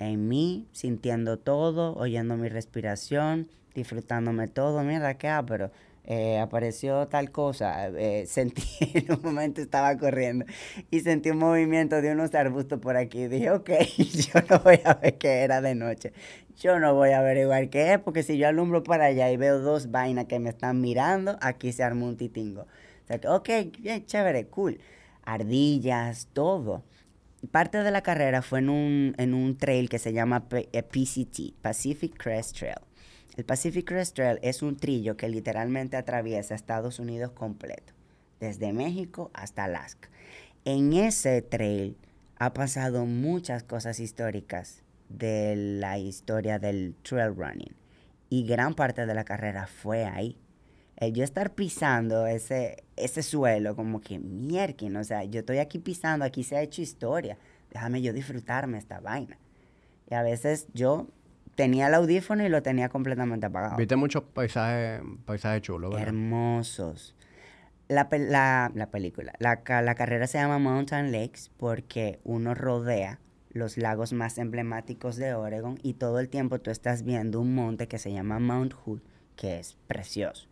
S2: En mí, sintiendo todo, oyendo mi respiración, disfrutándome todo. Mierda, qué pero eh, apareció tal cosa, eh, sentí, en un momento estaba corriendo y sentí un movimiento de unos arbustos por aquí. Dije, ok, yo no voy a ver que era de noche. Yo no voy a averiguar qué es, porque si yo alumbro para allá y veo dos vainas que me están mirando, aquí se armó un titingo. O sea, ok, bien, chévere, cool. Ardillas, todo. Parte de la carrera fue en un, en un trail que se llama PCT, eh, Pacific Crest Trail el Pacific Crest Trail es un trillo que literalmente atraviesa Estados Unidos completo, desde México hasta Alaska. En ese trail ha pasado muchas cosas históricas de la historia del trail running y gran parte de la carrera fue ahí. yo estar pisando ese, ese suelo como que mierkin, o sea, yo estoy aquí pisando, aquí se ha hecho historia, déjame yo disfrutarme esta vaina. Y a veces yo tenía el audífono y lo tenía completamente apagado. Viste
S1: muchos paisajes, paisajes chulos, ¿verdad? Hermosos. La, película,
S2: la, carrera se llama Mountain Lakes porque uno rodea los lagos más emblemáticos de Oregon y todo el tiempo tú estás viendo un monte que se llama Mount Hood, que es precioso.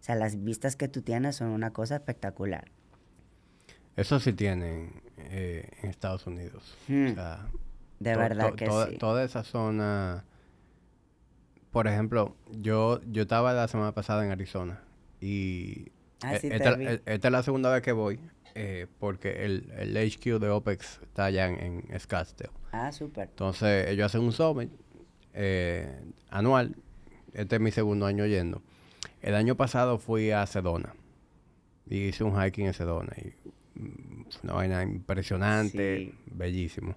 S2: O sea, las vistas que tú tienes son una cosa espectacular.
S1: Eso sí tienen eh, en Estados Unidos. Hmm. O sea, de verdad que sí. Toda esa zona por ejemplo, yo, yo estaba la semana pasada en Arizona y ah, e, e, esta, es la segunda vez que voy eh, porque el, el, HQ de OPEX está allá en, en Scottsdale. Ah, súper. Entonces ellos hacen un summit eh, anual. Este es mi segundo año yendo. El año pasado fui a Sedona y hice un hiking en Sedona y mm, una vaina impresionante, bellísimo.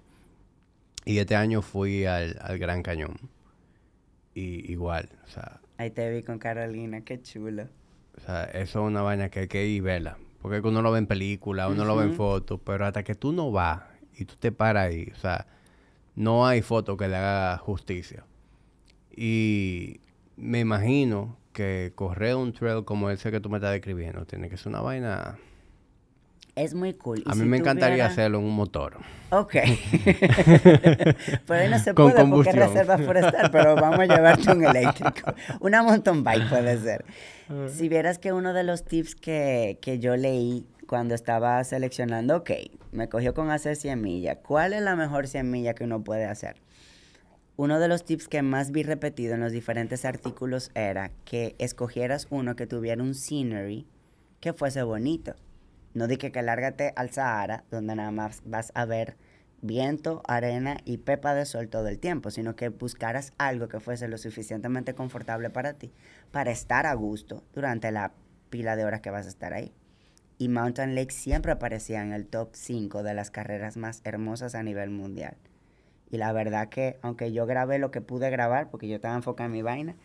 S1: Y este año fui al Gran Cañón y igual, o sea. Ahí te vi
S2: con Carolina, qué chulo.
S1: O sea, eso es una vaina que hay que ir verla. Porque uno lo ve en película, uno lo ve en fotos, pero hasta que tú no vas y tú te paras ahí, o sea, no hay foto que le haga justicia. Y me imagino que correr un trail como ese que tú me estás describiendo tiene que ser una vaina
S2: es muy cool. A mí me encantaría hacerlo
S1: en un motor. Ok. pero no se puede porque reserva forestal, pero vamos a llevarte un eléctrico.
S2: Una mountain bike puede ser. Si vieras que uno de los tips que, que yo leí cuando estaba seleccionando, ok, me cogió con hacer semilla. ¿Cuál es la mejor semilla que uno puede hacer? Uno de los tips que más vi repetido en los diferentes artículos era que escogieras uno que tuviera un scenery que fuese bonito. No dije que lárgate al Sahara, donde nada más vas a ver viento, arena y pepa de sol todo el tiempo, sino que buscaras algo que fuese lo suficientemente confortable para ti, para estar a gusto durante la pila de horas que vas a estar ahí. Y Mountain Lake siempre aparecía en el top 5 de las carreras más hermosas a nivel mundial. Y la verdad que, aunque yo grabé lo que pude grabar, porque yo estaba enfocada en mi vaina,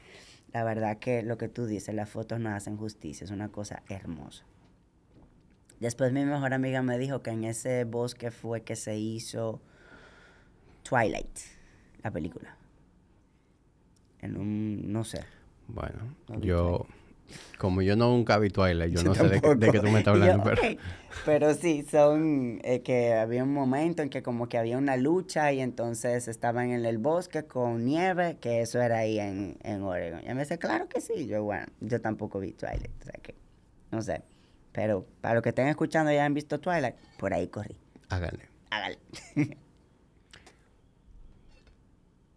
S2: la verdad que lo que tú dices, las fotos no hacen justicia, es una cosa hermosa. Después mi mejor amiga me dijo que en ese bosque fue que se hizo Twilight, la película. En un, no sé. Bueno,
S1: yo, como yo nunca vi Twilight, yo, no sé de, qué tú me estás hablando. pero...
S2: pero sí, son eh, que había un momento en que como que había una lucha y entonces estaban en el bosque con nieve, que eso era ahí en, en Oregon. Y me dice, claro que sí. Yo, bueno, yo tampoco vi Twilight, o sea que, no sé. Pero para los que estén escuchando y hayan visto Twilight, por ahí corrí. Hágale. Hágale.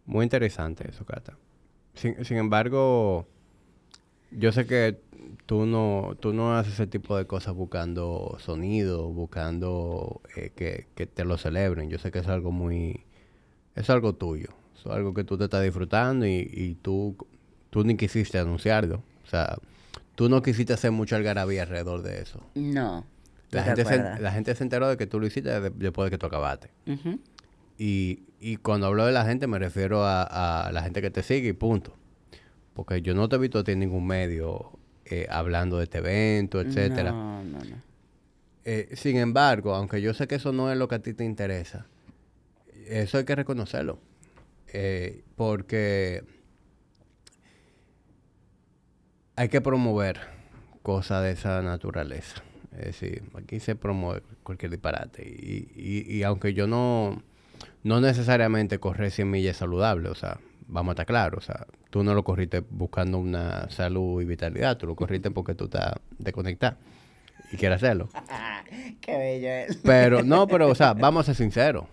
S1: Muy interesante eso, Cata. Sin, embargo, yo sé que tú no, tú no haces ese tipo de cosas buscando sonido, buscando eh, que, te lo celebren. Yo sé que es algo muy... Es algo tuyo. Es algo que tú te estás disfrutando y, tú, tú ni quisiste anunciarlo. O sea, tú no quisiste hacer mucha algarabía alrededor de eso. No. La gente, se, enteró de que tú lo hiciste después de que tú acabaste. y, cuando hablo de la gente me refiero a, la gente que te sigue y punto. Porque yo no te he visto a ti en ningún medio eh, hablando de este evento, etcétera. No, no, no. Eh, sin embargo, aunque yo sé que eso no es lo que a ti te interesa, eso hay que reconocerlo. Eh, porque hay que promover cosas de esa naturaleza. Es decir, aquí se promueve cualquier disparate. Y, aunque yo no, no necesariamente correr 100 millas es saludable, o sea, vamos a estar claros, o sea, tú no lo corriste buscando una salud y vitalidad, tú lo corriste porque tú estás desconectado y quieres hacerlo.
S2: Qué bello es. Pero
S1: no, pero o sea, vamos a ser sinceros.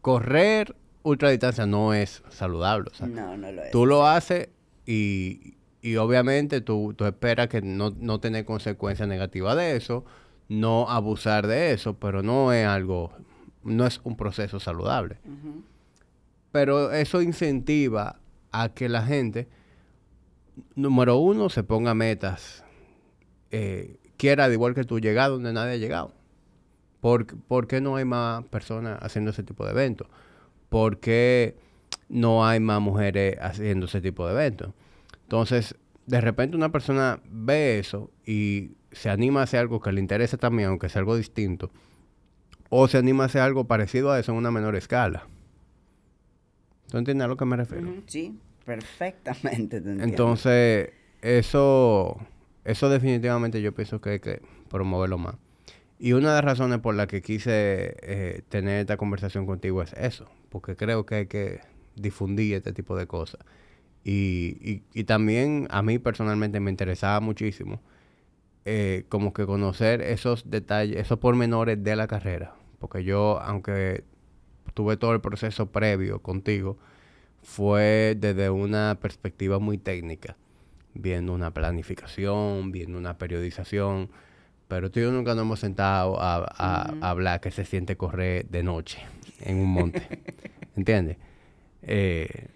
S1: Correr ultradistancia no es saludable, o sea, no, no lo es. Tú lo haces y, y obviamente tú, tú esperas que no, no consecuencias negativas de eso, no abusar de eso, pero no es algo, no es un proceso saludable. Pero eso incentiva a que la gente, número uno, se ponga metas, eh, quiera, de igual que tú, llegar donde nadie ha llegado. ¿Por, ¿Por, qué no hay más personas haciendo ese tipo de eventos? ¿Por qué no hay más mujeres haciendo ese tipo de eventos? Entonces, de repente una persona ve eso y se anima a hacer algo que le interesa también, aunque sea algo distinto, o se anima a hacer algo parecido a eso en una menor escala. ¿Tú entiendes a lo que me refiero?
S2: Sí, perfectamente. Entonces,
S1: eso, eso definitivamente yo pienso que hay que promoverlo más. Y una de las razones por las que quise eh, tener esta conversación contigo es eso, porque creo que hay que difundir este tipo de cosas. Y, y, y, también a mí personalmente me interesaba muchísimo eh, como que conocer esos detalles, esos pormenores de la carrera. Porque yo, aunque tuve todo el proceso previo contigo, fue desde una perspectiva muy técnica, viendo una planificación, viendo una periodización. Pero tú y yo nunca nos hemos sentado a, hablar que se siente correr de noche en un monte. ¿Entiendes? Eh,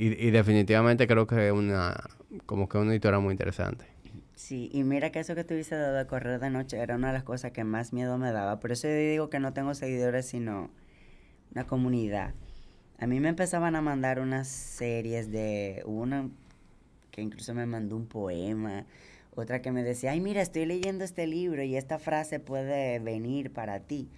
S1: y, definitivamente creo que es una, como que una historia muy interesante.
S2: Sí, y mira que eso que tuviste dado a correr de noche era una de las cosas que más miedo me daba. Por eso yo digo que no tengo seguidores, sino una comunidad. A mí me empezaban a mandar unas series de una que incluso me mandó un poema, otra que me decía, ay, mira, estoy leyendo este libro y esta frase puede venir para ti.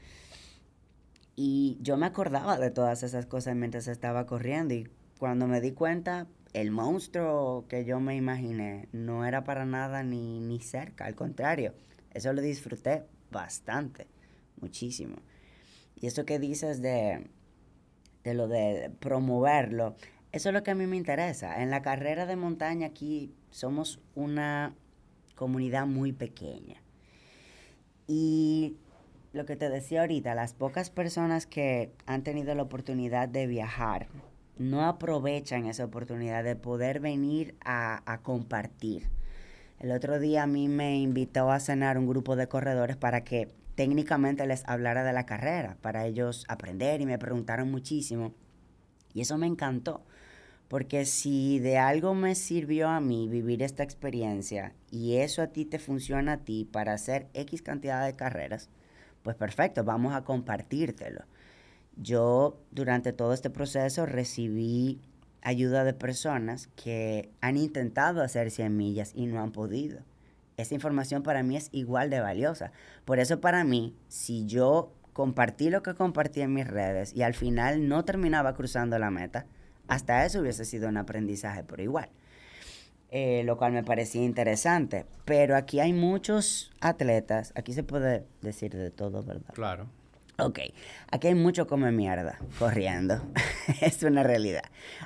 S2: Y yo me acordaba de todas esas cosas mientras estaba corriendo y cuando me di cuenta, el monstruo que yo me imaginé no era para nada ni, ni cerca, al contrario, eso lo disfruté bastante, muchísimo. Y eso que dices de, de lo de promoverlo, eso es lo que a mí me interesa. En la carrera de montaña aquí somos una comunidad muy pequeña. Y lo que te decía ahorita, las pocas personas que han tenido la oportunidad de viajar no aprovechan esa oportunidad de poder venir a, compartir. El otro día a mí me invitó a cenar un grupo de corredores para que técnicamente les hablara de la carrera, para ellos aprender y me preguntaron muchísimo. Y eso me encantó, porque si de algo me sirvió a mí vivir esta experiencia y eso a ti te funciona a ti para hacer X cantidad de carreras, pues perfecto, vamos a compartírtelo. Yo durante todo este proceso recibí ayuda de personas que han intentado hacer 100 millas y no han podido. Esa información para mí es igual de valiosa. Por eso para mí, si yo compartí lo que compartí en mis redes y al final no terminaba cruzando la meta, hasta eso hubiese sido un aprendizaje por igual. Eh, lo cual me parecía interesante. Pero aquí hay muchos atletas, aquí se puede decir de todo, ¿verdad? Claro. Ok, aquí hay mucho come mierda corriendo. es una realidad.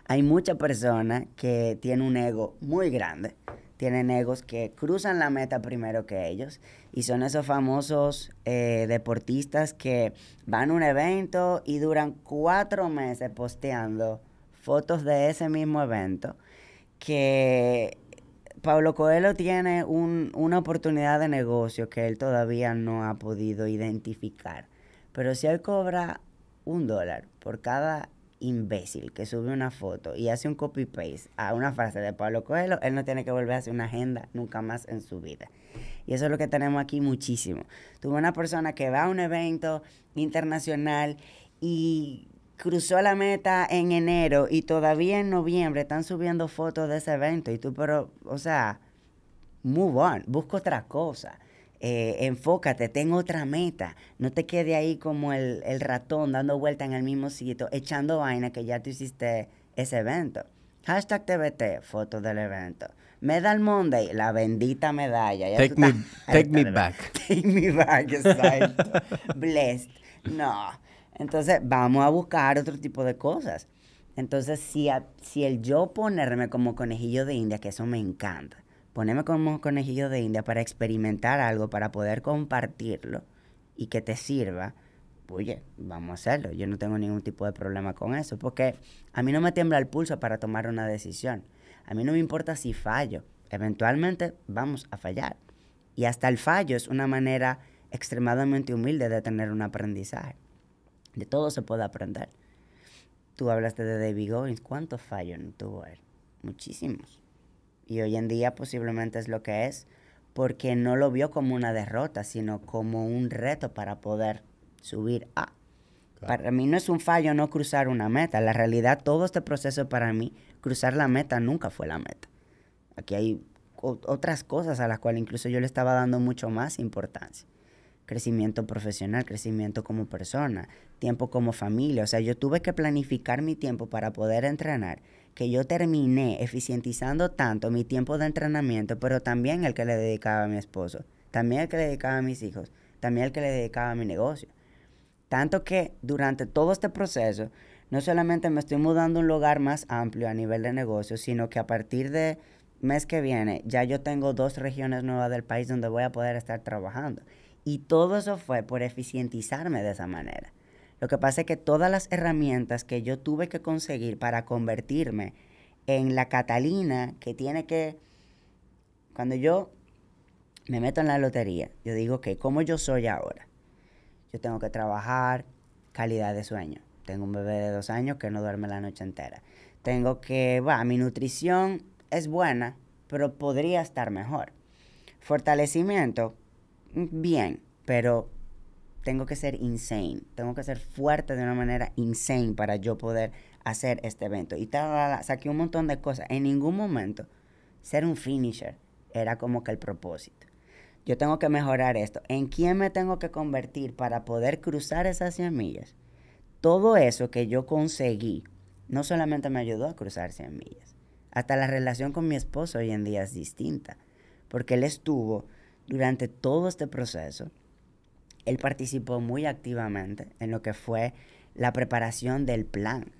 S2: Hay mucha persona que tiene un ego muy grande. Tienen egos que cruzan la meta primero que ellos. Y son esos famosos eh, deportistas que van a un evento y duran cuatro meses posteando fotos de ese mismo evento. Que Pablo Coelho tiene una oportunidad de negocio que él todavía no ha podido identificar pero si él cobra un dólar por cada imbécil que sube una foto y hace un copy-paste a una frase de Pablo Coelho, él no tiene que volver a hacer una agenda nunca más en su vida. Y eso es lo que tenemos aquí muchísimo. Tuve una persona que va a un evento internacional y cruzó la meta en enero y todavía en noviembre están subiendo fotos de ese evento y tú, pero, o sea, move on, busca otra cosa. Eh, enfócate, ten otra meta, no te quede ahí como el, ratón dando vuelta en el mismo sitio, echando vaina que ya te hiciste ese evento. Hashtag TBT, foto del evento. Medal Monday, la bendita medalla. take me, back. Take me back, Blessed. No. Entonces, vamos a buscar otro tipo de cosas. Entonces, si, si el yo ponerme como conejillo de India, que eso me encanta, poneme como conejillo de India para experimentar algo, para poder compartirlo y que te sirva, oye, vamos a hacerlo. Yo no tengo ningún tipo de problema con eso, porque a mí no me tiembla el pulso para tomar una decisión. A mí no me importa si fallo. Eventualmente vamos a fallar. Y hasta el fallo es una manera extremadamente humilde de tener un aprendizaje. De todo se puede aprender. Tú hablaste de David Goins. ¿Cuántos fallos tuvo él? Muchísimos y hoy en día posiblemente es lo que es, porque no lo vio como una derrota, sino como un reto para poder subir a. Para mí no es un fallo no cruzar una meta. La realidad, todo este proceso para mí, cruzar la meta nunca fue la meta. Aquí hay otras cosas a las cuales incluso yo le estaba dando mucho más importancia. Crecimiento profesional, crecimiento como persona, tiempo como familia. O sea, yo tuve que planificar mi tiempo para poder entrenar que yo terminé eficientizando tanto mi tiempo de entrenamiento, pero también el que le dedicaba a mi esposo, también el que le dedicaba a mis hijos, también el que le dedicaba a mi negocio. Tanto que durante todo este proceso, no solamente me estoy mudando a un lugar más amplio a nivel de negocio, sino que a partir de mes que viene ya yo tengo dos regiones nuevas del país donde voy a poder estar trabajando. Y todo eso fue por eficientizarme de esa manera. Lo que pasa es que todas las herramientas que yo tuve que conseguir para convertirme en la Catalina que tiene que, cuando yo me meto en la lotería, yo digo que como yo soy ahora, yo tengo que trabajar calidad de sueño. Tengo un bebé de dos años que no duerme la noche entera. Tengo que, va, mi nutrición es buena, pero podría estar mejor. Fortalecimiento, mm, bien, pero tengo que ser insane, tengo que ser fuerte de una manera insane para yo poder hacer este evento. Y saqué un montón de cosas. En ningún momento ser un finisher era como que el propósito. Yo tengo que mejorar esto. ¿En quién me tengo que convertir para poder cruzar esas 100 millas? Todo eso que yo conseguí no solamente me ayudó a cruzar 100 millas, hasta la relación con mi esposo hoy en día es distinta, porque él estuvo durante todo este proceso él participó muy activamente en lo que fue la preparación del plan.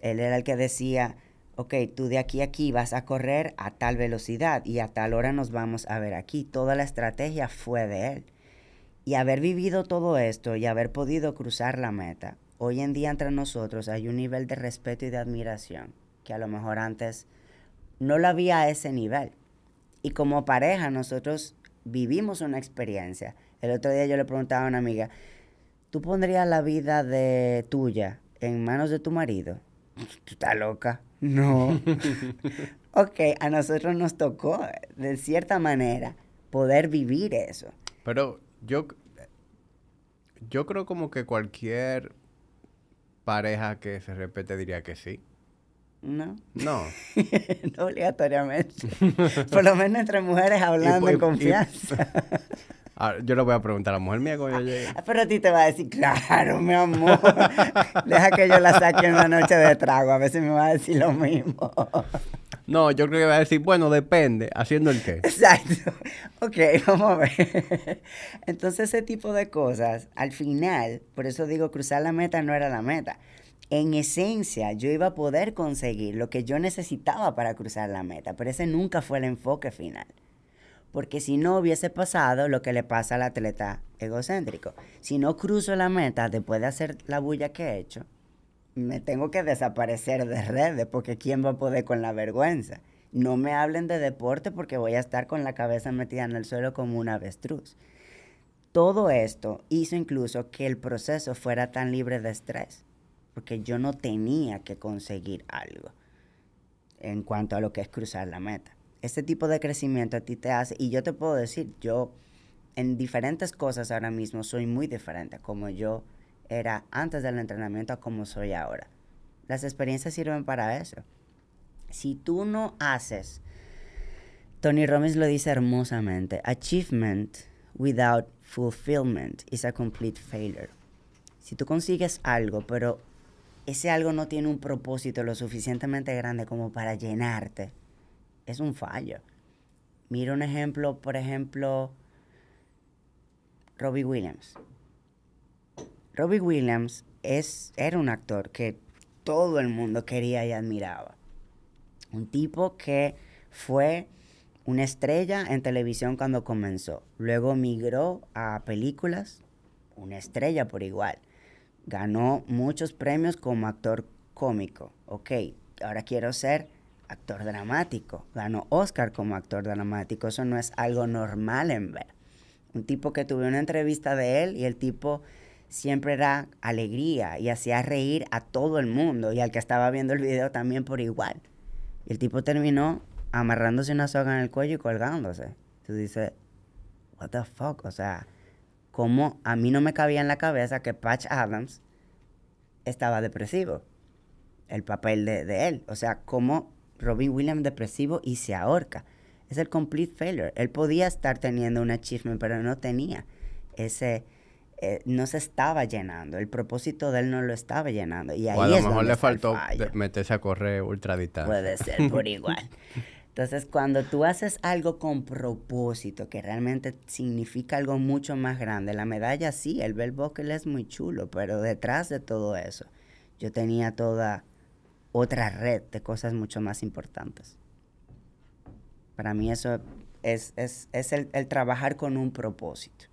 S2: Él era el que decía, ok, tú de aquí a aquí vas a correr a tal velocidad y a tal hora nos vamos a ver aquí. Toda la estrategia fue de él. Y haber vivido todo esto y haber podido cruzar la meta, hoy en día entre nosotros hay un nivel de respeto y de admiración que a lo mejor antes no lo había a ese nivel. Y como pareja nosotros vivimos una experiencia el otro día yo le preguntaba a una amiga, ¿tú pondrías la vida de tuya en manos de tu marido?
S1: Tú estás loca. No.
S2: ok, a nosotros nos tocó, de cierta manera, poder vivir eso.
S1: Pero yo, yo creo como que cualquier pareja que se respete diría que sí.
S2: No. No. no obligatoriamente. Por lo menos entre mujeres hablando en confianza.
S1: Ah, yo le voy a preguntar a la mujer mía cuando yo ah, Pero a ti te va a decir, claro, mi amor. Deja que yo la saque en una noche
S2: de trago. A veces me va a decir lo mismo.
S1: No, yo creo que va a decir, bueno, depende, haciendo el qué. Exacto.
S2: Ok, vamos a ver. Entonces, ese tipo de cosas, al final, por eso digo, cruzar la meta no era la meta. En esencia, yo iba a poder conseguir lo que yo necesitaba para cruzar la meta, pero ese nunca fue el enfoque final porque si no hubiese pasado lo que le pasa al atleta egocéntrico. Si no cruzo la meta después de hacer la bulla que he hecho, me tengo que desaparecer de redes porque ¿quién va a poder con la vergüenza? No me hablen de deporte porque voy a estar con la cabeza metida en el suelo como un avestruz. Todo esto hizo incluso que el proceso fuera tan libre de estrés, porque yo no tenía que conseguir algo en cuanto a lo que es cruzar la meta. Este tipo de crecimiento a ti te hace, y yo te puedo decir, yo en diferentes cosas ahora mismo soy muy diferente como yo era antes del entrenamiento a como soy ahora. Las experiencias sirven para eso. Si tú no haces, Tony Robbins lo dice hermosamente, achievement without fulfillment is a complete failure. Si tú consigues algo, pero ese algo no tiene un propósito lo suficientemente grande como para llenarte, es un fallo. Mira un ejemplo, por ejemplo, Robbie Williams. Robbie Williams es, era un actor que todo el mundo quería y admiraba. Un tipo que fue una estrella en televisión cuando comenzó. Luego migró a películas, una estrella por igual. Ganó muchos premios como actor cómico. Ok, ahora quiero ser actor dramático, ganó Oscar como actor dramático, eso no es algo normal en ver. Un tipo que tuve una entrevista de él y el tipo siempre era alegría y hacía reír a todo el mundo y al que estaba viendo el video también por igual. Y el tipo terminó amarrándose una soga en el cuello y colgándose. Tú dices, what the fuck, o sea, cómo a mí no me cabía en la cabeza que Patch Adams estaba depresivo, el papel de, de él. O sea, cómo Robin Williams depresivo y se ahorca. Es el complete failure. Él podía estar teniendo un achievement, pero no tenía ese... Eh, no se estaba llenando, el propósito de él no lo estaba llenando. Y ahí o a lo mejor le faltó
S1: meterse a correr ultradistante. Puede ser, por
S2: igual. Entonces, cuando tú haces algo con propósito, que realmente significa algo mucho más grande, la medalla sí, el bell buckle es muy chulo, pero detrás de todo eso, yo tenía toda otra red de cosas mucho más importantes. Para mí eso es, el, trabajar con un propósito.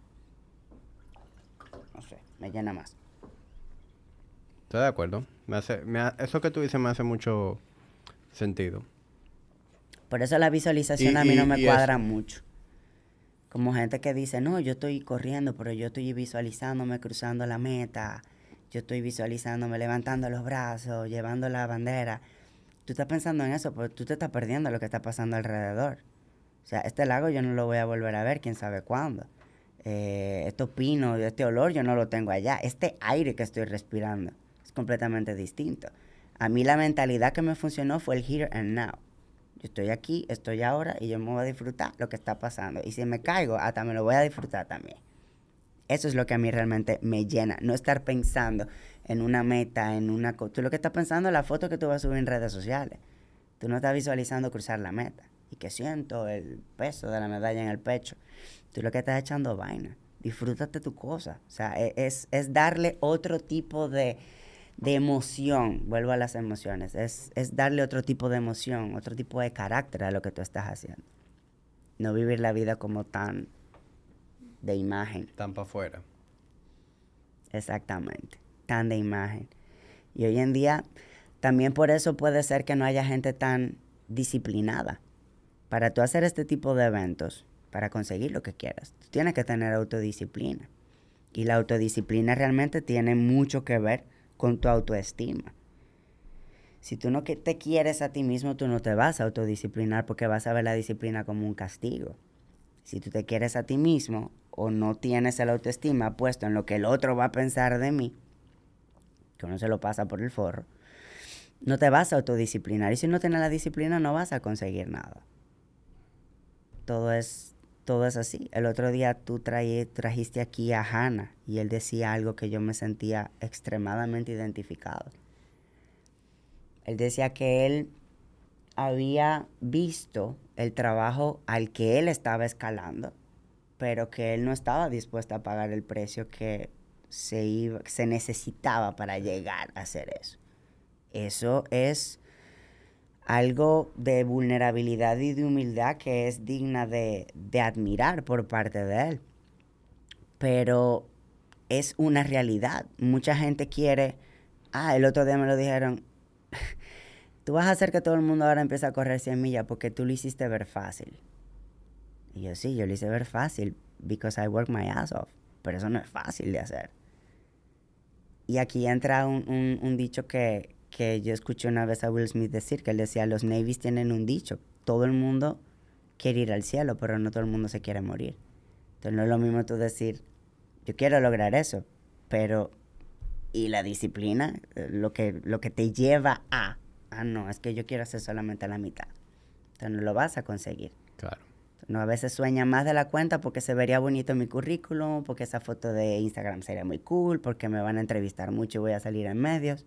S2: No sé, me llena más.
S1: Estoy de acuerdo. eso que tú dices me hace mucho sentido.
S2: Por eso la visualización a mí no me cuadra mucho. Como gente que dice, no, yo estoy corriendo, pero yo estoy visualizándome, cruzando la meta yo estoy visualizándome levantando los brazos, llevando la bandera. Tú estás pensando en eso, pero tú te estás perdiendo lo que está pasando alrededor. O sea, este lago yo no lo voy a volver a ver, quién sabe cuándo. Eh, estos pinos, este olor yo no lo tengo allá. Este aire que estoy respirando es completamente distinto. A mí la mentalidad que me funcionó fue el here and now. Yo estoy aquí, estoy ahora y yo me voy a disfrutar lo que está pasando. Y si me caigo, hasta me lo voy a disfrutar también. Eso es lo que a mí realmente me llena, no estar pensando en una meta, en una cosa. Tú lo que estás pensando es la foto que tú vas a subir en redes sociales. Tú no estás visualizando cruzar la meta y que siento el peso de la medalla en el pecho. Tú lo que estás echando vaina. Disfrútate tu cosa. O sea, e, es, darle otro tipo de, de emoción, vuelvo a las emociones, es, es, darle otro tipo de emoción, otro tipo de carácter a lo que tú estás haciendo. No vivir la vida como tan de imagen.
S1: Tan para afuera.
S2: Exactamente, tan de imagen. Y hoy en día, también por eso puede ser que no haya gente tan disciplinada. Para tú hacer este tipo de eventos, para conseguir lo que quieras, tú tienes que tener autodisciplina. Y la autodisciplina realmente tiene mucho que ver con tu autoestima. Si tú no te quieres a ti mismo, tú no te vas a autodisciplinar porque vas a ver la disciplina como un castigo. Si tú te quieres a ti mismo, o no tienes el autoestima puesto en lo que el otro va a pensar de mí, que uno se lo pasa por el forro, no te vas a autodisciplinar. Y si no tienes la disciplina, no vas a conseguir nada. Todo es, todo así. El otro día tú trajiste aquí a Hannah y él decía algo que yo me sentía extremadamente identificado. Él decía que él había visto el trabajo al que él estaba escalando pero que él no estaba dispuesto a pagar el precio que se, necesitaba para llegar a hacer eso. Eso es algo de vulnerabilidad y de humildad que es digna de, de admirar por parte de él. Pero es una realidad. Mucha gente quiere, ah, el otro día me lo dijeron, tú vas a hacer que todo el mundo ahora empiece a correr 100 millas porque tú lo hiciste ver fácil. Y yo sí, yo lo hice ver fácil, because I work my ass off, pero eso no es fácil de hacer. Y aquí entra un, un, dicho que, que yo escuché una vez a Will Smith decir, que él decía, los navies tienen un dicho, todo el mundo quiere ir al cielo, pero no todo el mundo se quiere morir. Entonces no es lo mismo tú decir, yo quiero lograr eso, pero y la disciplina, lo que, lo que te lleva a, ah, no, es que yo quiero hacer solamente la mitad. Entonces no lo vas a conseguir. Claro. No, a veces sueña más de la cuenta porque se vería bonito mi currículum, porque esa foto de Instagram sería muy cool, porque me van a entrevistar mucho y voy a salir en medios.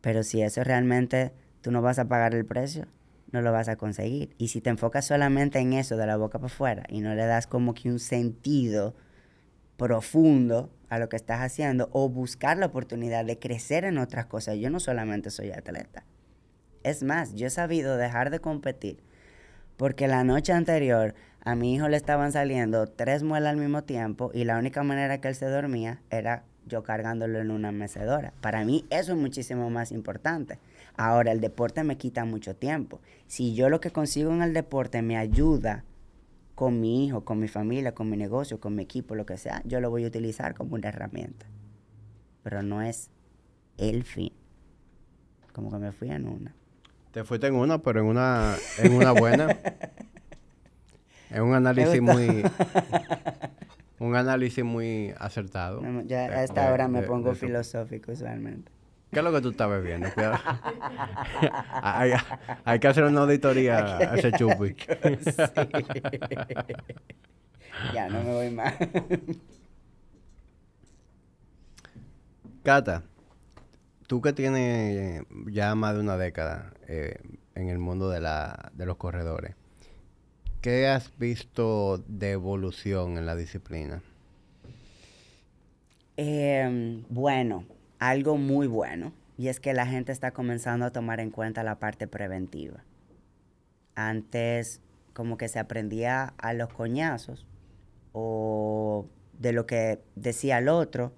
S2: Pero si eso realmente tú no vas a pagar el precio, no lo vas a conseguir. Y si te enfocas solamente en eso de la boca para afuera y no le das como que un sentido profundo a lo que estás haciendo o buscar la oportunidad de crecer en otras cosas, yo no solamente soy atleta. Es más, yo he sabido dejar de competir porque la noche anterior a mi hijo le estaban saliendo tres muelas al mismo tiempo y la única manera que él se dormía era yo cargándolo en una mecedora. Para mí eso es muchísimo más importante. Ahora, el deporte me quita mucho tiempo. Si yo lo que consigo en el deporte me ayuda con mi hijo, con mi familia, con mi negocio, con mi equipo, lo que sea, yo lo voy a utilizar como una herramienta. Pero no es el fin. Como que me
S1: fui en una. Te fuiste en una, pero en una, en una buena. es un análisis muy. un análisis muy acertado. ya a esta hora me pongo
S2: filosófico usualmente.
S1: ¿Qué es lo que tú estás bebiendo? hay, que hacer una auditoría a ese chupi. ya, no me voy más. Cata tú que tienes ya más de una década eh, en el mundo de, los corredores, ¿qué has visto de evolución en la disciplina?
S2: Em, bueno, algo muy bueno, y es que la gente está comenzando a tomar en cuenta la parte preventiva. Antes como que se aprendía a los coñazos o de lo que decía el otro,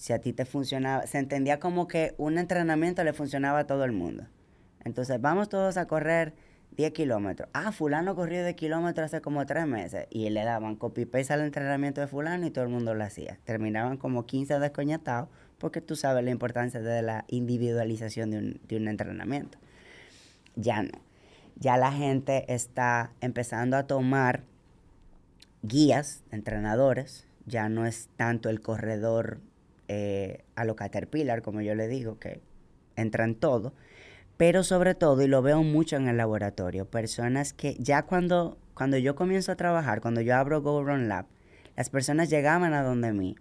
S2: si a ti te funcionaba, se entendía como que un entrenamiento le funcionaba a todo el mundo. Entonces, vamos todos a correr 10 kilómetros. Ah, fulano corrió 10 kilómetros hace como 3 meses. Y le daban copy-paste al entrenamiento de fulano y todo el mundo lo hacía. Terminaban como 15 descoñatados porque tú sabes la importancia de la individualización de un, de un entrenamiento. Ya no. Ya la gente está empezando a tomar guías, entrenadores. Ya no es tanto el corredor eh, a lo Caterpillar, como yo le digo, que entra en todo, pero sobre todo, y lo veo mucho en el laboratorio, personas que ya cuando, cuando yo comienzo a trabajar, cuando yo abro Go Run Lab, las personas llegaban a donde mí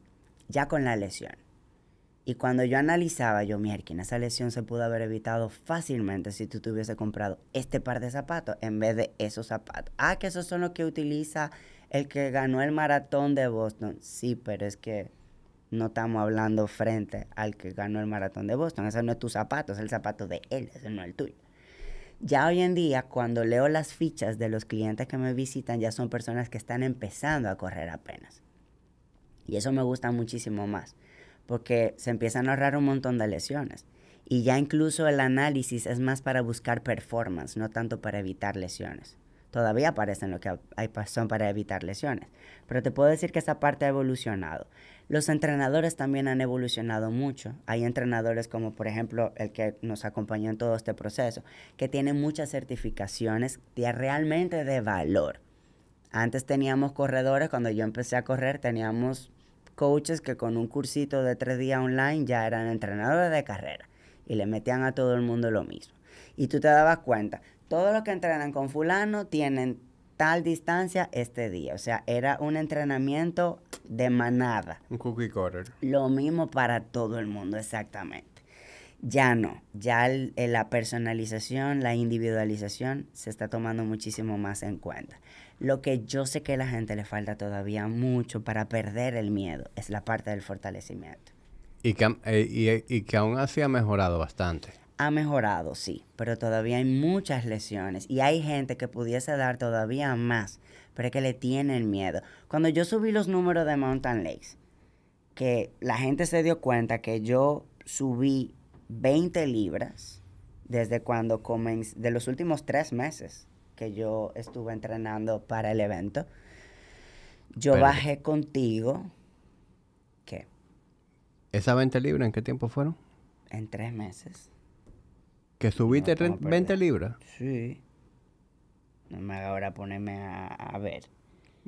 S2: ya con la lesión. Y cuando yo analizaba, yo, mierda, esa lesión se pudo haber evitado fácilmente si tú te hubiese comprado este par de zapatos en vez de esos zapatos. Ah, que esos son los que utiliza el que ganó el maratón de Boston. Sí, pero es que no estamos hablando frente al que ganó el maratón de Boston. Ese no es tu zapato, es el zapato de él, ese no es el tuyo. Ya hoy en día, cuando leo las fichas de los clientes que me visitan, ya son personas que están empezando a correr apenas. Y eso me gusta muchísimo más, porque se empiezan a ahorrar un montón de lesiones. Y ya incluso el análisis es más para buscar performance, no tanto para evitar lesiones. Todavía aparecen lo que hay, son para evitar lesiones. Pero te puedo decir que esa parte ha evolucionado. Los entrenadores también han evolucionado mucho. Hay entrenadores como por ejemplo el que nos acompañó en todo este proceso, que tiene muchas certificaciones realmente de valor. Antes teníamos corredores, cuando yo empecé a correr teníamos coaches que con un cursito de tres días online ya eran entrenadores de carrera y le metían a todo el mundo lo mismo. Y tú te dabas cuenta, todos los que entrenan con fulano tienen tal distancia este día. O sea, era un entrenamiento de manada. Un cookie cutter. Lo mismo para todo el mundo, exactamente. Ya no, ya la personalización, la individualización se está tomando muchísimo más en cuenta. Lo que yo sé que a la gente le falta todavía mucho para perder el miedo es la parte del
S1: fortalecimiento. Y eh, y que aún así ha mejorado bastante.
S2: Ha mejorado, sí, pero todavía hay muchas lesiones y hay gente que pudiese dar todavía más pero que le tienen miedo. Cuando yo subí los números de Mountain Lakes, que la gente se dio cuenta que yo subí 20 libras desde cuando comencé, de los últimos tres meses que yo estuve entrenando para el
S1: evento, yo bajé
S2: contigo, ¿qué?
S1: ¿Esas 20 libras en qué tiempo fueron?
S2: En tres meses.
S1: ¿Que subiste 20 libras?
S2: Sí. No me haga ahora ponerme a, ver.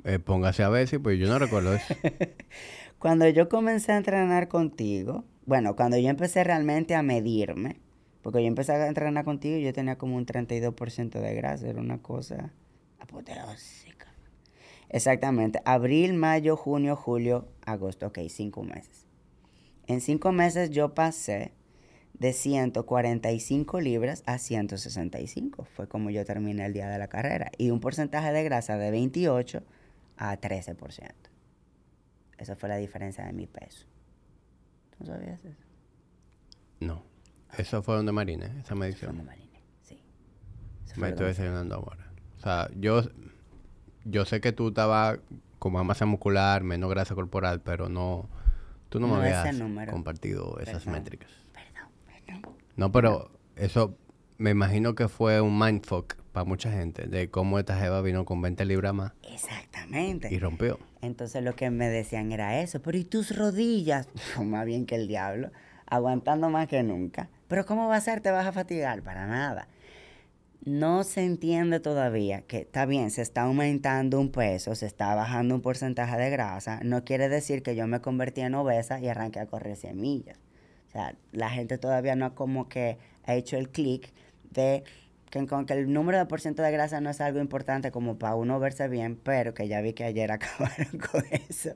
S1: Eh, póngase a ver, sí, pues yo no recuerdo eso.
S2: cuando yo comencé a entrenar contigo, bueno, cuando yo empecé realmente a medirme, porque yo empecé a entrenar contigo y yo tenía como un 32% de grasa, era una cosa
S3: apoteósica.
S2: Exactamente, abril, mayo, junio, julio, agosto, ok, cinco meses. En cinco meses yo pasé de 145 libras a 165. Fue como yo terminé el día de la carrera. Y un porcentaje de grasa de 28 a 13%. Esa fue la diferencia de mi peso. ¿Tú sabías eso?
S1: No. Eso fue donde Marina, esa medición. Eso fue Marina, sí. Me estoy desayunando ahora. O sea, yo, yo sé que tú estabas con más masa muscular, menos grasa corporal, pero no... Tú no, me habías compartido esas métricas. No, pero eso me imagino que fue un mindfuck para mucha gente de cómo esta jeva vino con 20 libras más.
S2: Exactamente. Y rompió. Entonces lo que me decían era eso, pero ¿y tus rodillas? más bien que el diablo, aguantando más que nunca. Pero ¿cómo va a ser? Te vas a fatigar, para nada. No se entiende todavía que está bien, se está aumentando un peso, se está bajando un porcentaje de grasa, no quiere decir que yo me convertí en obesa y arranqué a correr semillas. O sea, la gente todavía no como que ha hecho el clic de que, con que el número de por ciento de grasa no es algo importante como para uno verse bien, pero que ya vi que ayer acabaron con eso,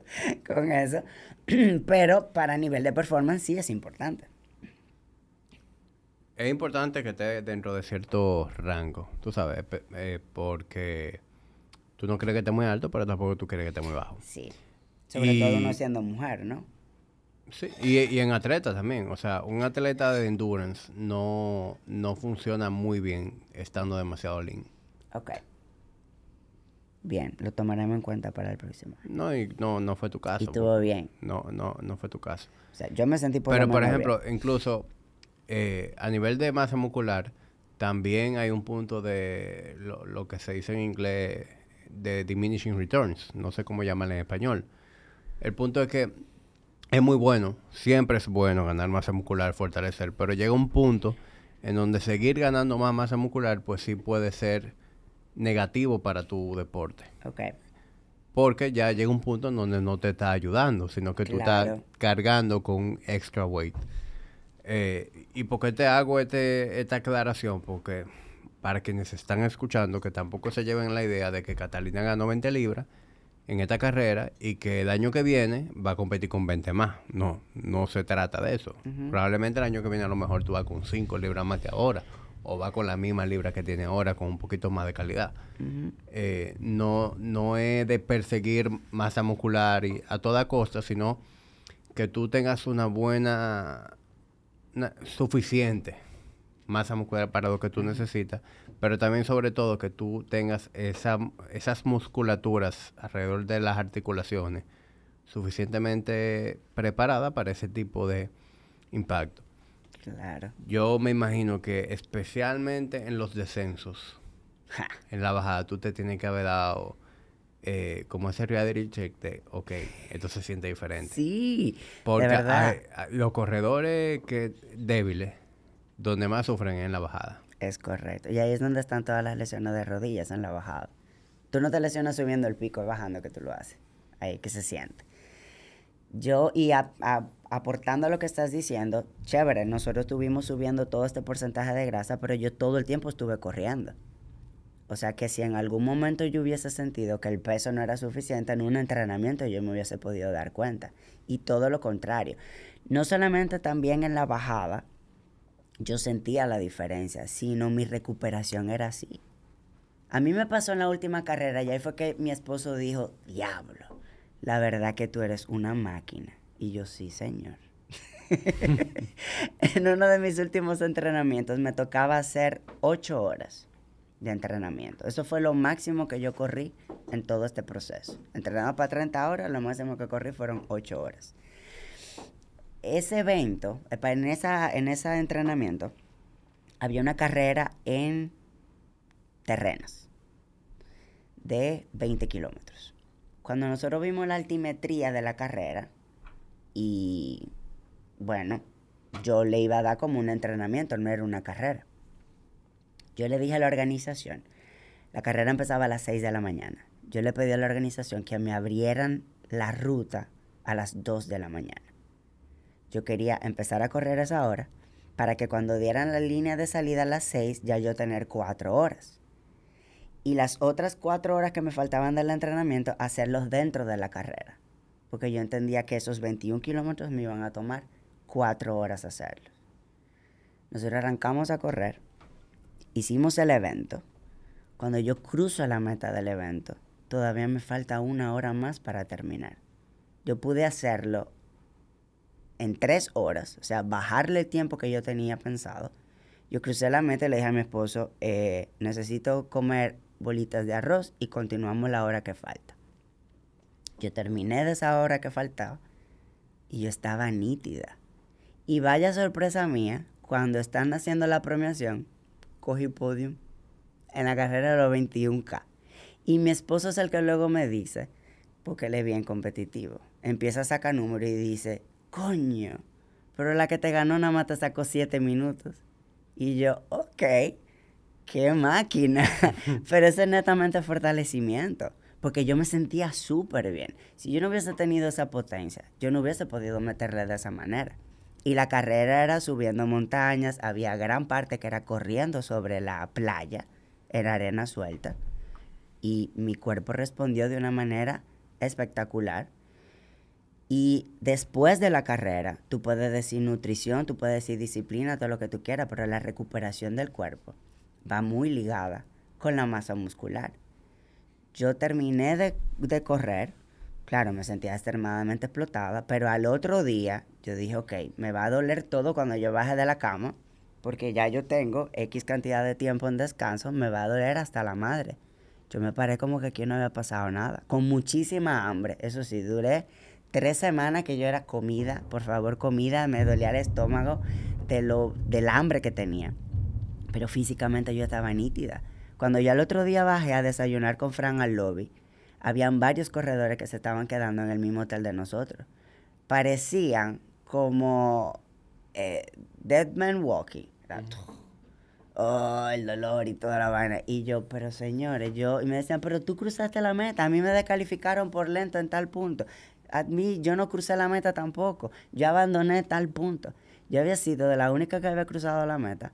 S2: con eso. Pero para nivel de performance sí es importante.
S1: Es importante que esté dentro de cierto rango, tú sabes, eh, porque tú no crees que esté muy alto, pero tampoco tú crees que esté muy bajo. Sí. Sobre todo no
S2: siendo mujer, ¿no?
S3: Sí,
S1: y, en atletas también. O sea, un atleta de endurance no, no funciona muy bien estando demasiado lean. Ok. Bien,
S2: lo tomaremos en cuenta para el próximo.
S1: No, no, no fue tu caso. Y estuvo pues. bien. No, no, fue tu caso. O sea, yo me sentí por Pero, por ejemplo, incluso eh, a nivel de masa muscular, también hay un punto de lo, que se dice en inglés de diminishing returns. No sé cómo llaman en español. El punto es que es muy bueno, siempre es bueno ganar masa muscular, fortalecer, pero llega un punto en donde seguir ganando más masa muscular, pues sí puede ser negativo para tu deporte. Ok. Porque ya llega un punto en donde no te está ayudando, sino que tú estás cargando con extra weight. Eh, ¿Y por qué te hago este, esta aclaración? Porque para quienes están escuchando, que tampoco se lleven la idea de que Catalina ganó 20 libras en esta carrera y que el año que viene va a competir con 20 más. No, no se trata de eso. Probablemente el año que viene a lo mejor tú vas con 5 libras más que ahora o vas con la misma libra que tiene ahora con un poquito más de calidad. Eh, no, no es de perseguir masa muscular y a toda costa, sino que tú tengas una buena, suficiente masa muscular para lo que tú necesitas pero también sobre todo que tú tengas esa, esas musculaturas alrededor de las articulaciones suficientemente preparada para ese tipo de impacto. Claro. Yo me imagino que especialmente en los descensos, en la bajada, tú te tienes que haber dado eh, como ese reader check de, ok, esto se siente diferente. Sí, Porque los corredores que débiles, donde más sufren es en la bajada. Es correcto.
S2: Y ahí es donde están todas las lesiones de rodillas en la bajada. Tú no te lesionas subiendo el pico y bajando que tú lo haces. Ahí que se siente. Yo, y aportando a lo que estás diciendo, chévere, nosotros estuvimos subiendo todo este porcentaje de grasa, pero yo todo el tiempo estuve corriendo. O sea que si en algún momento yo hubiese sentido que el peso no era suficiente en un entrenamiento, yo me hubiese podido dar cuenta. Y todo lo contrario. No solamente también en la bajada, yo sentía la diferencia, sino mi recuperación era así. A mí me pasó en la última carrera, y ahí fue que mi esposo dijo, diablo, la verdad que tú eres una máquina. Y yo sí, señor. en uno de mis últimos entrenamientos me tocaba hacer ocho horas de entrenamiento. Eso fue lo máximo que yo corrí en todo este proceso. Entrenaba para 30 horas, lo máximo que corrí fueron ocho horas ese evento, eh, en, esa, en ese entrenamiento, había una carrera en terrenos de 20 kilómetros. Cuando nosotros vimos la altimetría de la carrera,
S3: y
S2: bueno, yo le iba a dar como un entrenamiento, no era una carrera. Yo le dije a la organización, la carrera empezaba a las 6 de la mañana. Yo le pedí a la organización que me abrieran la ruta a las 2 de la mañana. Yo quería empezar a correr a esa hora para que cuando dieran la línea de salida a las 6 ya yo tener cuatro horas. Y las otras cuatro horas que me faltaban del entrenamiento, hacerlos dentro de la carrera. Porque yo entendía que esos 21 kilómetros me iban a tomar cuatro horas hacerlos. Nosotros arrancamos a correr, hicimos el evento. Cuando yo cruzo la meta del evento, todavía me falta una hora más para terminar. Yo pude hacerlo en tres horas, o sea, bajarle el tiempo que yo tenía pensado. Yo crucé la meta y le dije a mi esposo, eh, necesito comer bolitas de arroz y continuamos la hora que falta. Yo terminé de esa hora que faltaba y yo estaba nítida. Y vaya sorpresa mía, cuando están haciendo la premiación, cogí podium en la carrera de los 21K. Y mi esposo es el que luego me dice, porque él es bien competitivo, empieza a sacar números y dice, coño, pero la que te ganó nada más te sacó siete minutos. Y yo, ok, qué máquina. pero ese es netamente fortalecimiento, porque yo me sentía súper bien. Si yo no hubiese tenido esa potencia, yo no hubiese podido meterle de esa manera. Y la carrera era subiendo montañas, había gran parte que era corriendo sobre la playa, en arena suelta. Y mi cuerpo respondió de una manera espectacular y después de la carrera, tú puedes decir nutrición, tú puedes decir disciplina, todo lo que tú quieras, pero la recuperación del cuerpo va muy ligada con la masa muscular. Yo terminé de, correr, claro, me sentía extremadamente explotada, pero al otro día yo dije, ok, me va a doler todo cuando yo baje de la cama, porque ya yo tengo X cantidad de tiempo en descanso, me va a doler hasta la madre. Yo me paré como que aquí no había pasado nada, con muchísima hambre, eso sí, duré tres semanas que yo era comida, por favor, comida, me dolía el estómago de lo, del hambre que tenía. Pero físicamente yo estaba nítida. Cuando yo al otro día bajé a desayunar con Fran al lobby, habían varios corredores que se estaban quedando en el mismo hotel de nosotros. Parecían como eh, Dead Man Walking. Oh, el dolor y toda la vaina. Y yo, pero señores, yo, y me decían, pero tú cruzaste la meta, a mí me descalificaron por lento en tal punto a mí, yo no crucé la meta tampoco. Yo abandoné tal punto. Yo había sido de la única que había cruzado la meta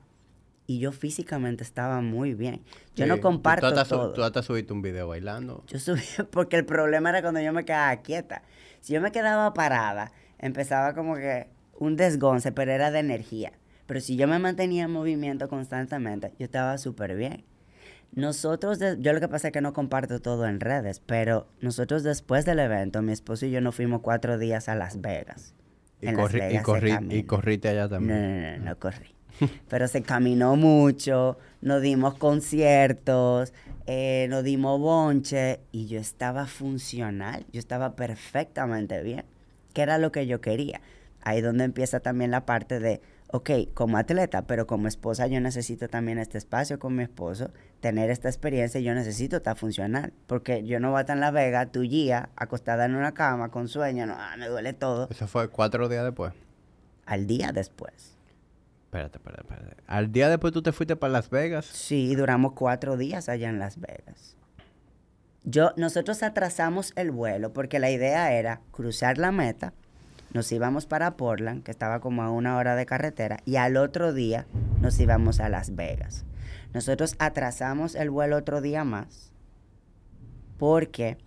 S2: y yo físicamente estaba muy bien. Yo no comparto todo. Tú
S1: hasta subiste un video bailando. Yo subí
S2: porque el problema era cuando yo me quedaba quieta. Si yo me quedaba parada, empezaba como que un desgonce, pero era de energía. Pero si yo me mantenía en movimiento constantemente, yo estaba súper bien. Nosotros, yo lo que pasa es que no comparto todo en redes, pero nosotros después del evento, mi esposo y yo nos fuimos cuatro días a Las Vegas. Y, y,
S1: corriste allá también. No, no, ah. no, corrí.
S2: pero se caminó mucho, nos dimos conciertos, eh, nos dimos bonche y yo estaba funcional, yo estaba perfectamente bien, que era lo que yo quería. Ahí donde empieza también la parte de, ok, como atleta, pero como esposa yo necesito también este espacio con mi esposo tener esta experiencia yo necesito estar funcional, porque yo no voy a estar en La Vega, tu guía, acostada en una cama con sueño, no, ah,
S1: me duele todo. Eso fue cuatro días después. Al día después. Espérate, espérate, espérate. Al día después tú te fuiste para Las
S2: Vegas. Sí, duramos cuatro días allá en Las Vegas. Yo, nosotros atrasamos el vuelo porque la idea era cruzar la meta, nos íbamos para Portland, que estaba como a una hora de carretera, y al otro día nos íbamos a Las Vegas. Nosotros atrasamos el vuelo otro día más porque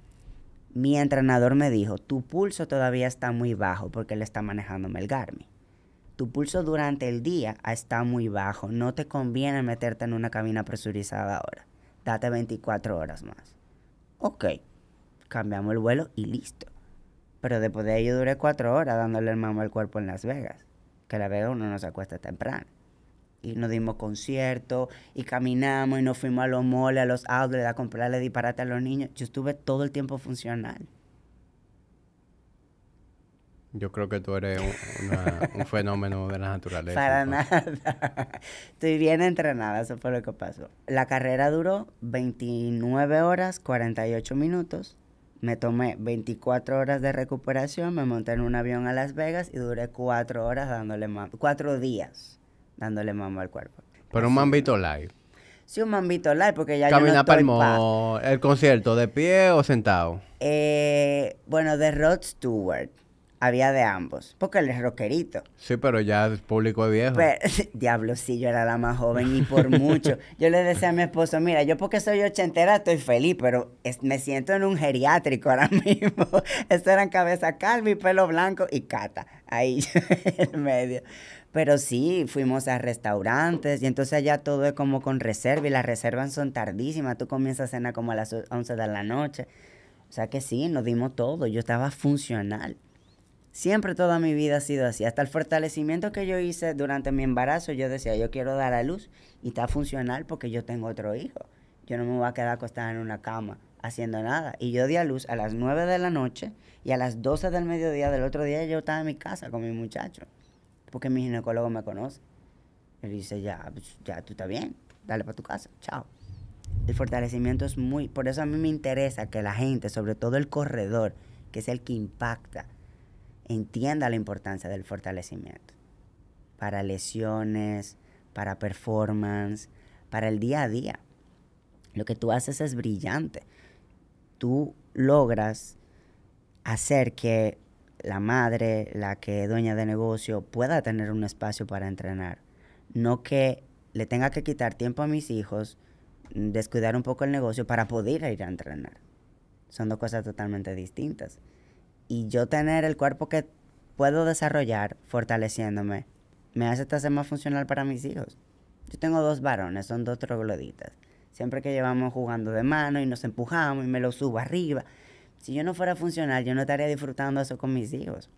S2: mi entrenador me dijo, tu pulso todavía está muy bajo porque le está manejando melgarmi Tu pulso durante el día está muy bajo. No te conviene meterte en una cabina presurizada ahora. Date 24 horas más. Ok, cambiamos el vuelo y listo. Pero después de ello duré 4 horas dándole el mamo al cuerpo en Las Vegas. Que la veo uno no se acuesta temprano y nos dimos conciertos y caminamos y nos fuimos a los moles, a los outlets a comprarle disparate a los niños. Yo estuve todo el tiempo funcional.
S1: Yo creo que tú eres un, fenómeno de la naturaleza. Para nada.
S2: Estoy bien entrenada, eso fue lo que pasó. La carrera duró 29 horas, 48 minutos. Me tomé 24 horas de recuperación, me monté en un avión a Las Vegas y duré 4 horas dándole más, 4 días dándole mambo al cuerpo. Pero un mambito live. Sí, un mambito live, porque ya yo no palmo,
S1: ¿El concierto de pie o sentado?
S2: Eh, bueno, de Rod Stewart. Había de ambos, porque él es rockerito.
S1: Sí, pero ya público es viejo. Pero,
S2: diablo, sí, yo era la más joven y por mucho. yo le decía a mi esposo, mira, yo porque soy ochentera estoy feliz, pero me siento en un geriátrico ahora mismo. era eran cabeza calva y pelo blanco y cata, ahí en el medio. Pero sí, fuimos a restaurantes y entonces allá todo es como con reserva y las reservas son tardísimas. Tú comienzas a cenar como a las 11 de la noche. O sea que sí, nos dimos todo. Yo estaba funcional. Siempre toda mi vida ha sido así. Hasta el fortalecimiento que yo hice durante mi embarazo, yo decía, yo quiero dar a luz y está funcional porque yo tengo otro hijo. Yo no me voy a quedar acostada en una cama haciendo nada. Y yo di a luz a las 9 de la noche y a las 12 del mediodía del otro día yo estaba en mi casa con mi muchacho porque mi ginecólogo me conoce. Él dice, ya, pues, ya tú estás bien, dale para tu casa, chao. El fortalecimiento es muy, por eso a mí me interesa que la gente, sobre todo el corredor, que es el que impacta, entienda la importancia del fortalecimiento para lesiones, para performance, para el día a día. Lo que tú haces es brillante. Tú logras hacer que la madre, la que es dueña de negocio, pueda tener un espacio para entrenar. No que le tenga que quitar tiempo a mis hijos, descuidar un poco el negocio para poder ir a entrenar. Son dos cosas totalmente distintas. Y yo tener el cuerpo que puedo desarrollar fortaleciéndome, me hace estar más funcional para mis hijos. Yo tengo dos varones, son dos trogloditas. Siempre que llevamos jugando de mano y nos empujamos y me lo subo arriba si yo no fuera funcional, yo no estaría disfrutando eso con mis hijos.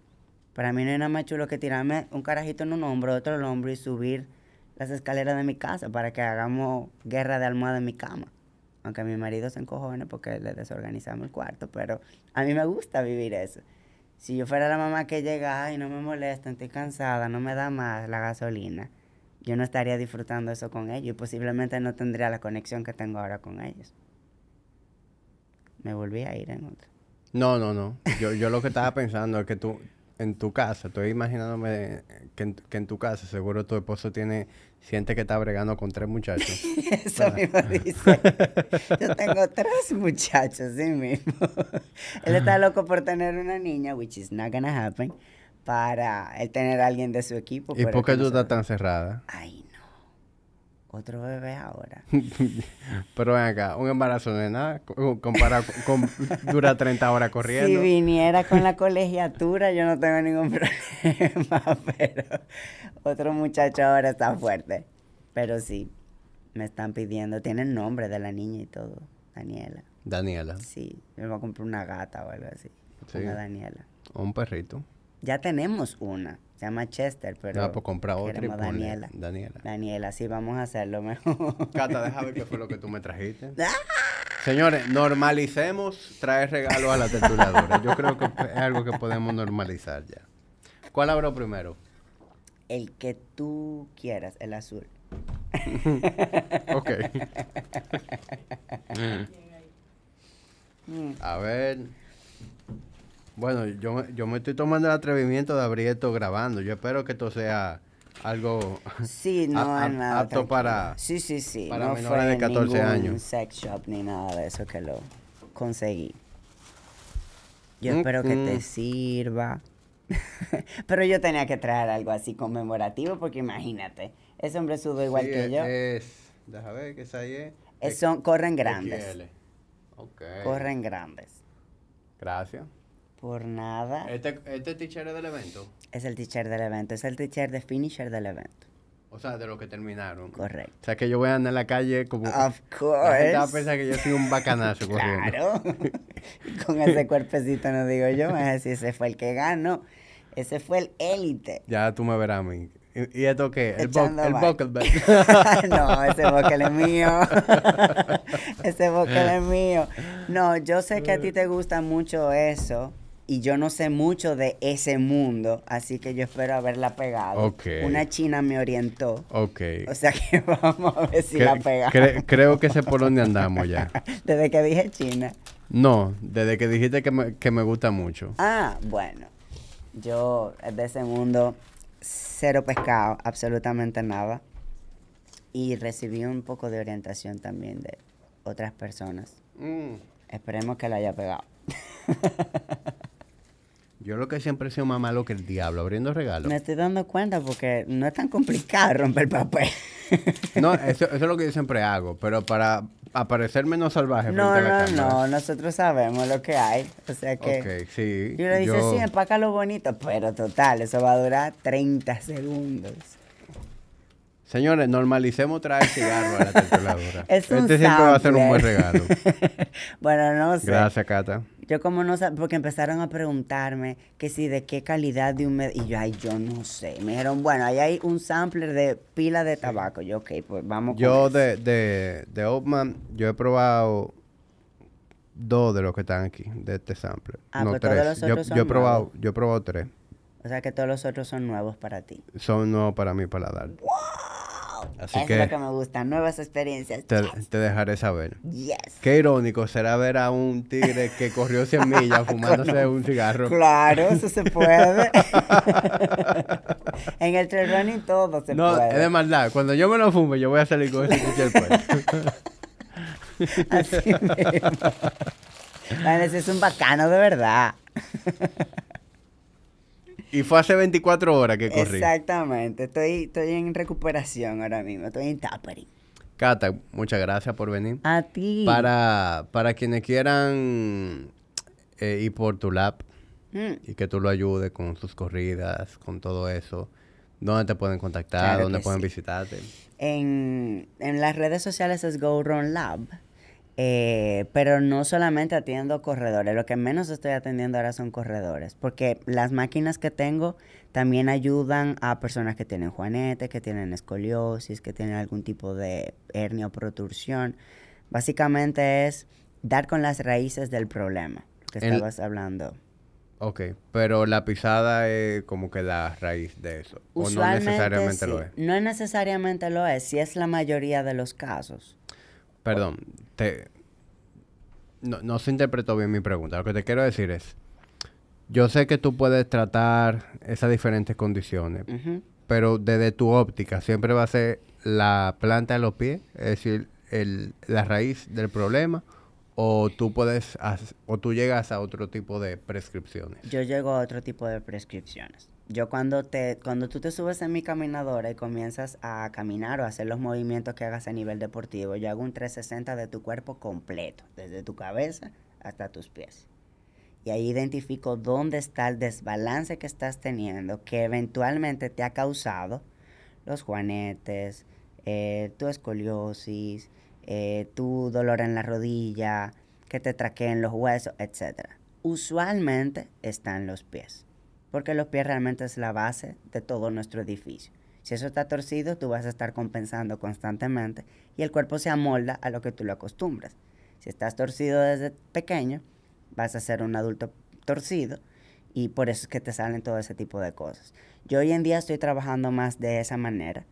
S2: Para mí no hay nada más chulo que tirarme un carajito en un hombro, otro en el hombro y subir las escaleras de mi casa para que hagamos guerra de almohada en mi cama. Aunque mi marido se encojone porque le desorganizamos el cuarto, pero a mí me gusta vivir eso. Si yo fuera la mamá que llega, y no me molesta, estoy cansada, no me da más la gasolina, yo no estaría disfrutando eso con ellos y posiblemente no tendría la conexión que tengo ahora con ellos
S1: me volví a ir en otro. No, no, no. Yo, yo lo que estaba pensando es que tú, en tu casa, estoy imaginándome que en, tu casa seguro tu esposo tiene, siente que está bregando con tres muchachos. Eso mismo dice. Yo tengo tres
S2: muchachos, sí mismo. él está loco por tener una niña, which is not gonna happen, para él tener a alguien de su equipo. ¿Y por qué tú estás tan
S1: cerrada? Ay, otro bebé ahora. Pero ven acá, un embarazo de nada, dura 30 horas corriendo. Si
S2: viniera con la colegiatura, yo no tengo ningún problema, pero otro muchacho ahora está fuerte. Pero sí, me están pidiendo, tiene el nombre de la niña y todo, Daniela. Daniela. Sí, me va a comprar una gata o algo así. Una Daniela.
S1: O un perrito.
S2: Ya tenemos una. Se llama Chester, pero. No, ah, pues compra otro y Daniela. Daniela. Daniela, sí, vamos a hacerlo mejor. Cata, déjame ver qué
S1: fue lo que tú me trajiste. ¡Ah! Señores, normalicemos traer regalos a la trituradora. Yo creo que es algo que podemos normalizar ya. ¿Cuál abro primero?
S2: El que tú quieras, el azul.
S3: ok.
S1: A ver. Bueno, yo, yo me estoy tomando el atrevimiento de abrir esto grabando. Yo espero que esto sea algo sí, apto para, sí, sí, sí. para no de 14 años.
S2: sex shop ni nada de eso que lo conseguí. Yo mm, espero que te mm. sirva. Pero yo tenía que traer algo así conmemorativo porque imagínate, ese hombre sube igual que yo. Es,
S1: Déjame ver qué es ahí corren grandes. Corren
S2: grandes. Gracias. Por nada.
S1: ¿Este, este teacher es del evento?
S2: Es el teacher del evento, es el teacher de finisher del evento.
S1: O sea, de lo que terminaron. Correcto.
S2: O sea, que yo voy a andar en la calle como... Of course. La gente va a que yo soy un bacanazo Claro. Con ese cuerpecito no digo yo, es decir ese fue el que ganó. Ese fue el élite.
S1: Ya tú me verás a mí. ¿Y, esto qué? El, vocal... el no, ese vocal es mío. ese vocal es mío. No, yo sé que a ti
S2: te gusta mucho eso y yo no sé mucho de ese mundo, así que yo espero haberla pegado. Una china me orientó.
S1: Ok. O sea
S2: que vamos a ver si la pegamos.
S1: creo que sé por dónde andamos ya.
S2: desde que dije china.
S1: No, desde que dijiste que me, gusta mucho.
S2: Ah, bueno. Yo de ese mundo, cero pescado, absolutamente nada. Y recibí un poco de orientación también de otras personas. Mm. Esperemos que la haya pegado.
S1: Yo lo que siempre he sido más malo que el diablo, abriendo regalos. Me estoy dando cuenta porque no es tan complicado romper papel. no, eso, es lo que yo siempre hago, pero para aparecer menos salvaje. No, frente no, a la no,
S2: nosotros sabemos lo que hay. O sea que.
S1: Ok, sí. Y uno dice, yo...
S2: sí, lo bonito, pero total, eso va a durar 30 segundos.
S1: Señores, normalicemos traer cigarro a la trituradora. este siempre va a ser un buen regalo. bueno, no sé. Gracias, Cata.
S2: Yo como no sabía, porque empezaron a preguntarme que si de qué calidad de humedad, y yo, ay, yo no sé. Me dijeron, bueno, ahí hay un sampler de pila de tabaco. Yo, ok, pues vamos con Yo de,
S1: de, de yo he probado dos de los que están aquí, de este sampler. Ah, no, pues tres. yo, he probado, Yo he tres.
S2: O sea que todos los otros son nuevos para ti.
S1: Son nuevos para mi paladar. ¡Wow! Así es que lo que
S2: me gusta, nuevas experiencias.
S1: Te, dejaré saber. Qué irónico será ver a un tigre que corrió 100 millas fumándose un cigarro. Claro, eso se puede.
S2: en el trail running todo se puede. No, es de
S1: maldad. Cuando yo me lo fume yo voy a salir con ese cuchillo Así mismo. ese es un
S2: bacano de verdad.
S1: Y fue hace 24 horas que corrí.
S2: Exactamente. Estoy, estoy en recuperación ahora mismo. Estoy en tapering.
S1: Cata, muchas gracias por venir. A ti. Para, para quienes quieran eh, ir por tu lab mm. y que tú lo ayudes con sus corridas, con todo eso, ¿dónde te pueden contactar? ¿Dónde pueden visitarte?
S2: En, en las redes sociales es Go Run Lab. Eh, pero no solamente atiendo corredores, lo que menos estoy atendiendo ahora son corredores, porque las máquinas que tengo también ayudan a personas que tienen juanete, que tienen escoliosis, que tienen algún tipo de hernia o protrusión. Básicamente es dar con las raíces del problema,
S1: que estabas hablando. Ok, pero la pisada es como que la raíz de eso. o no necesariamente lo es.
S2: No necesariamente lo es, si es la mayoría de los
S1: casos. Perdón, no, no, se interpretó bien mi pregunta. Lo que te quiero decir es, yo sé que tú puedes tratar esas diferentes condiciones, pero desde tu óptica siempre va a ser la planta de los pies, es decir, la raíz del problema, o tú puedes, o tú llegas a otro tipo de prescripciones.
S2: Yo llego a otro tipo de prescripciones yo cuando, te, cuando tú te subes en mi caminadora y comienzas a caminar o hacer los movimientos que hagas a nivel deportivo, yo hago un 360 de tu cuerpo completo, desde tu cabeza hasta tus pies. Y ahí identifico dónde está el desbalance que estás teniendo, que eventualmente te ha causado los juanetes, eh, tu escoliosis, eh, tu dolor en la rodilla, que te traqueen los huesos, etc. Usualmente están los pies porque los pies realmente es la base de todo nuestro edificio. Si eso está torcido, tú vas a estar compensando constantemente y el cuerpo se amolda a lo que tú lo acostumbras. Si estás torcido desde pequeño, vas a ser un adulto torcido y por eso es que te salen todo ese tipo de cosas. Yo hoy en día estoy trabajando más de esa manera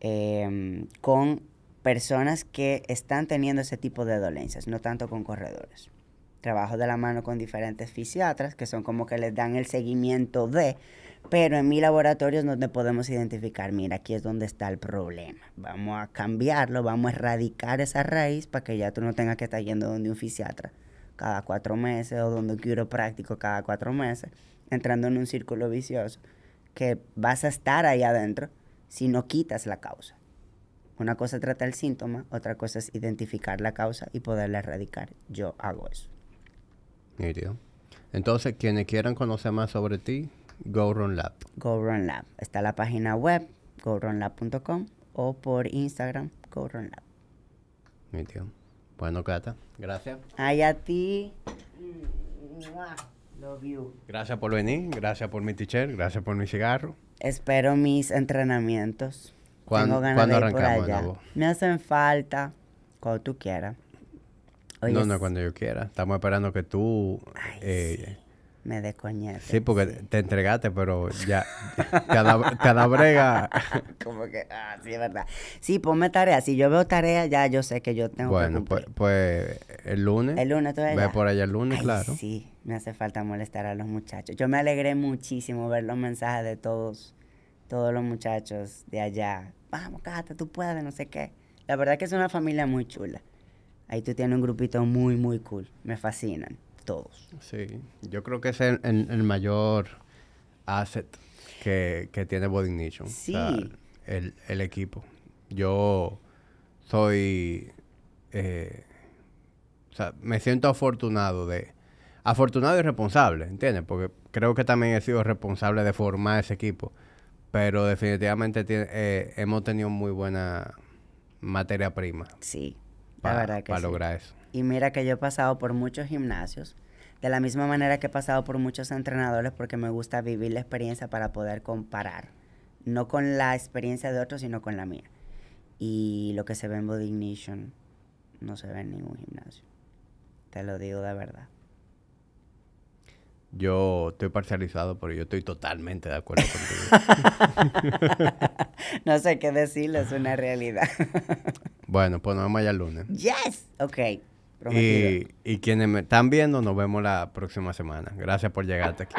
S2: em, con personas que están teniendo ese tipo de dolencias, no tanto con corredores trabajo de la mano con diferentes fisiatras, que son como que les dan el seguimiento de, pero en mi laboratorio es donde podemos identificar, mira, aquí es donde está el problema. Vamos a cambiarlo, vamos a erradicar esa raíz para que ya tú no tengas que estar yendo donde un fisiatra cada cuatro meses o donde un quiropráctico cada cuatro meses, entrando en un círculo vicioso, que vas a estar ahí adentro si no quitas la causa. Una cosa es tratar el síntoma, otra cosa es identificar la causa y poderla erradicar. Yo hago eso.
S1: Entonces, quienes quieran conocer más sobre ti, Go Run Lab. Go Run Lab. Está la página web, gorunlab.com o por Instagram, Go Run Lab. Bueno, Cata, gracias.
S2: Ay, a ti. Love you.
S1: Gracias por venir, gracias por mi teacher, gracias por mi cigarro.
S2: Espero mis entrenamientos.
S1: Cuando Tengo ganas
S2: Me hacen falta, cuando tú quieras
S1: no, no, cuando yo quiera. Estamos esperando que tú... Eh,
S2: me descoñete. Sí,
S1: porque te entregaste, pero ya. Cada, cada brega.
S2: Como que, ah, sí, es verdad. Sí, ponme tarea. Si yo veo tarea, ya yo sé que yo tengo bueno, que.
S1: Bueno, pues, pues, el lunes. El lunes todavía. Ve por allá el lunes, claro.
S2: Sí, me hace falta molestar a los muchachos. Yo me alegré muchísimo ver los mensajes de todos, todos los muchachos de allá. Vamos, cállate, tú puedes, no sé qué. La verdad que es una familia muy chula ahí tú tienes un grupito muy, muy cool. Me fascinan todos.
S1: Sí, yo creo que es el, mayor asset que, tiene Body Nation. Sí. el, equipo. Yo soy... Eh, o sea, me siento afortunado de... Afortunado y responsable, ¿entiendes? Porque creo que también he sido responsable de formar ese equipo. Pero definitivamente eh, hemos tenido muy buena materia prima. Sí para, lograr eso.
S2: Y mira que yo he pasado por muchos gimnasios, de la misma manera que he pasado por muchos entrenadores porque me gusta vivir la experiencia para poder comparar, no con la experiencia de otros, sino con la mía. Y lo que se ve en Body Ignition no se ve en ningún gimnasio. Te lo digo de verdad.
S1: Yo estoy parcializado, pero yo estoy totalmente de acuerdo contigo.
S2: no sé qué decir, es una realidad.
S1: bueno, pues nos vemos allá el lunes. Yes,
S2: ok. Y,
S1: y quienes me están viendo, nos vemos la próxima semana. Gracias por llegarte aquí.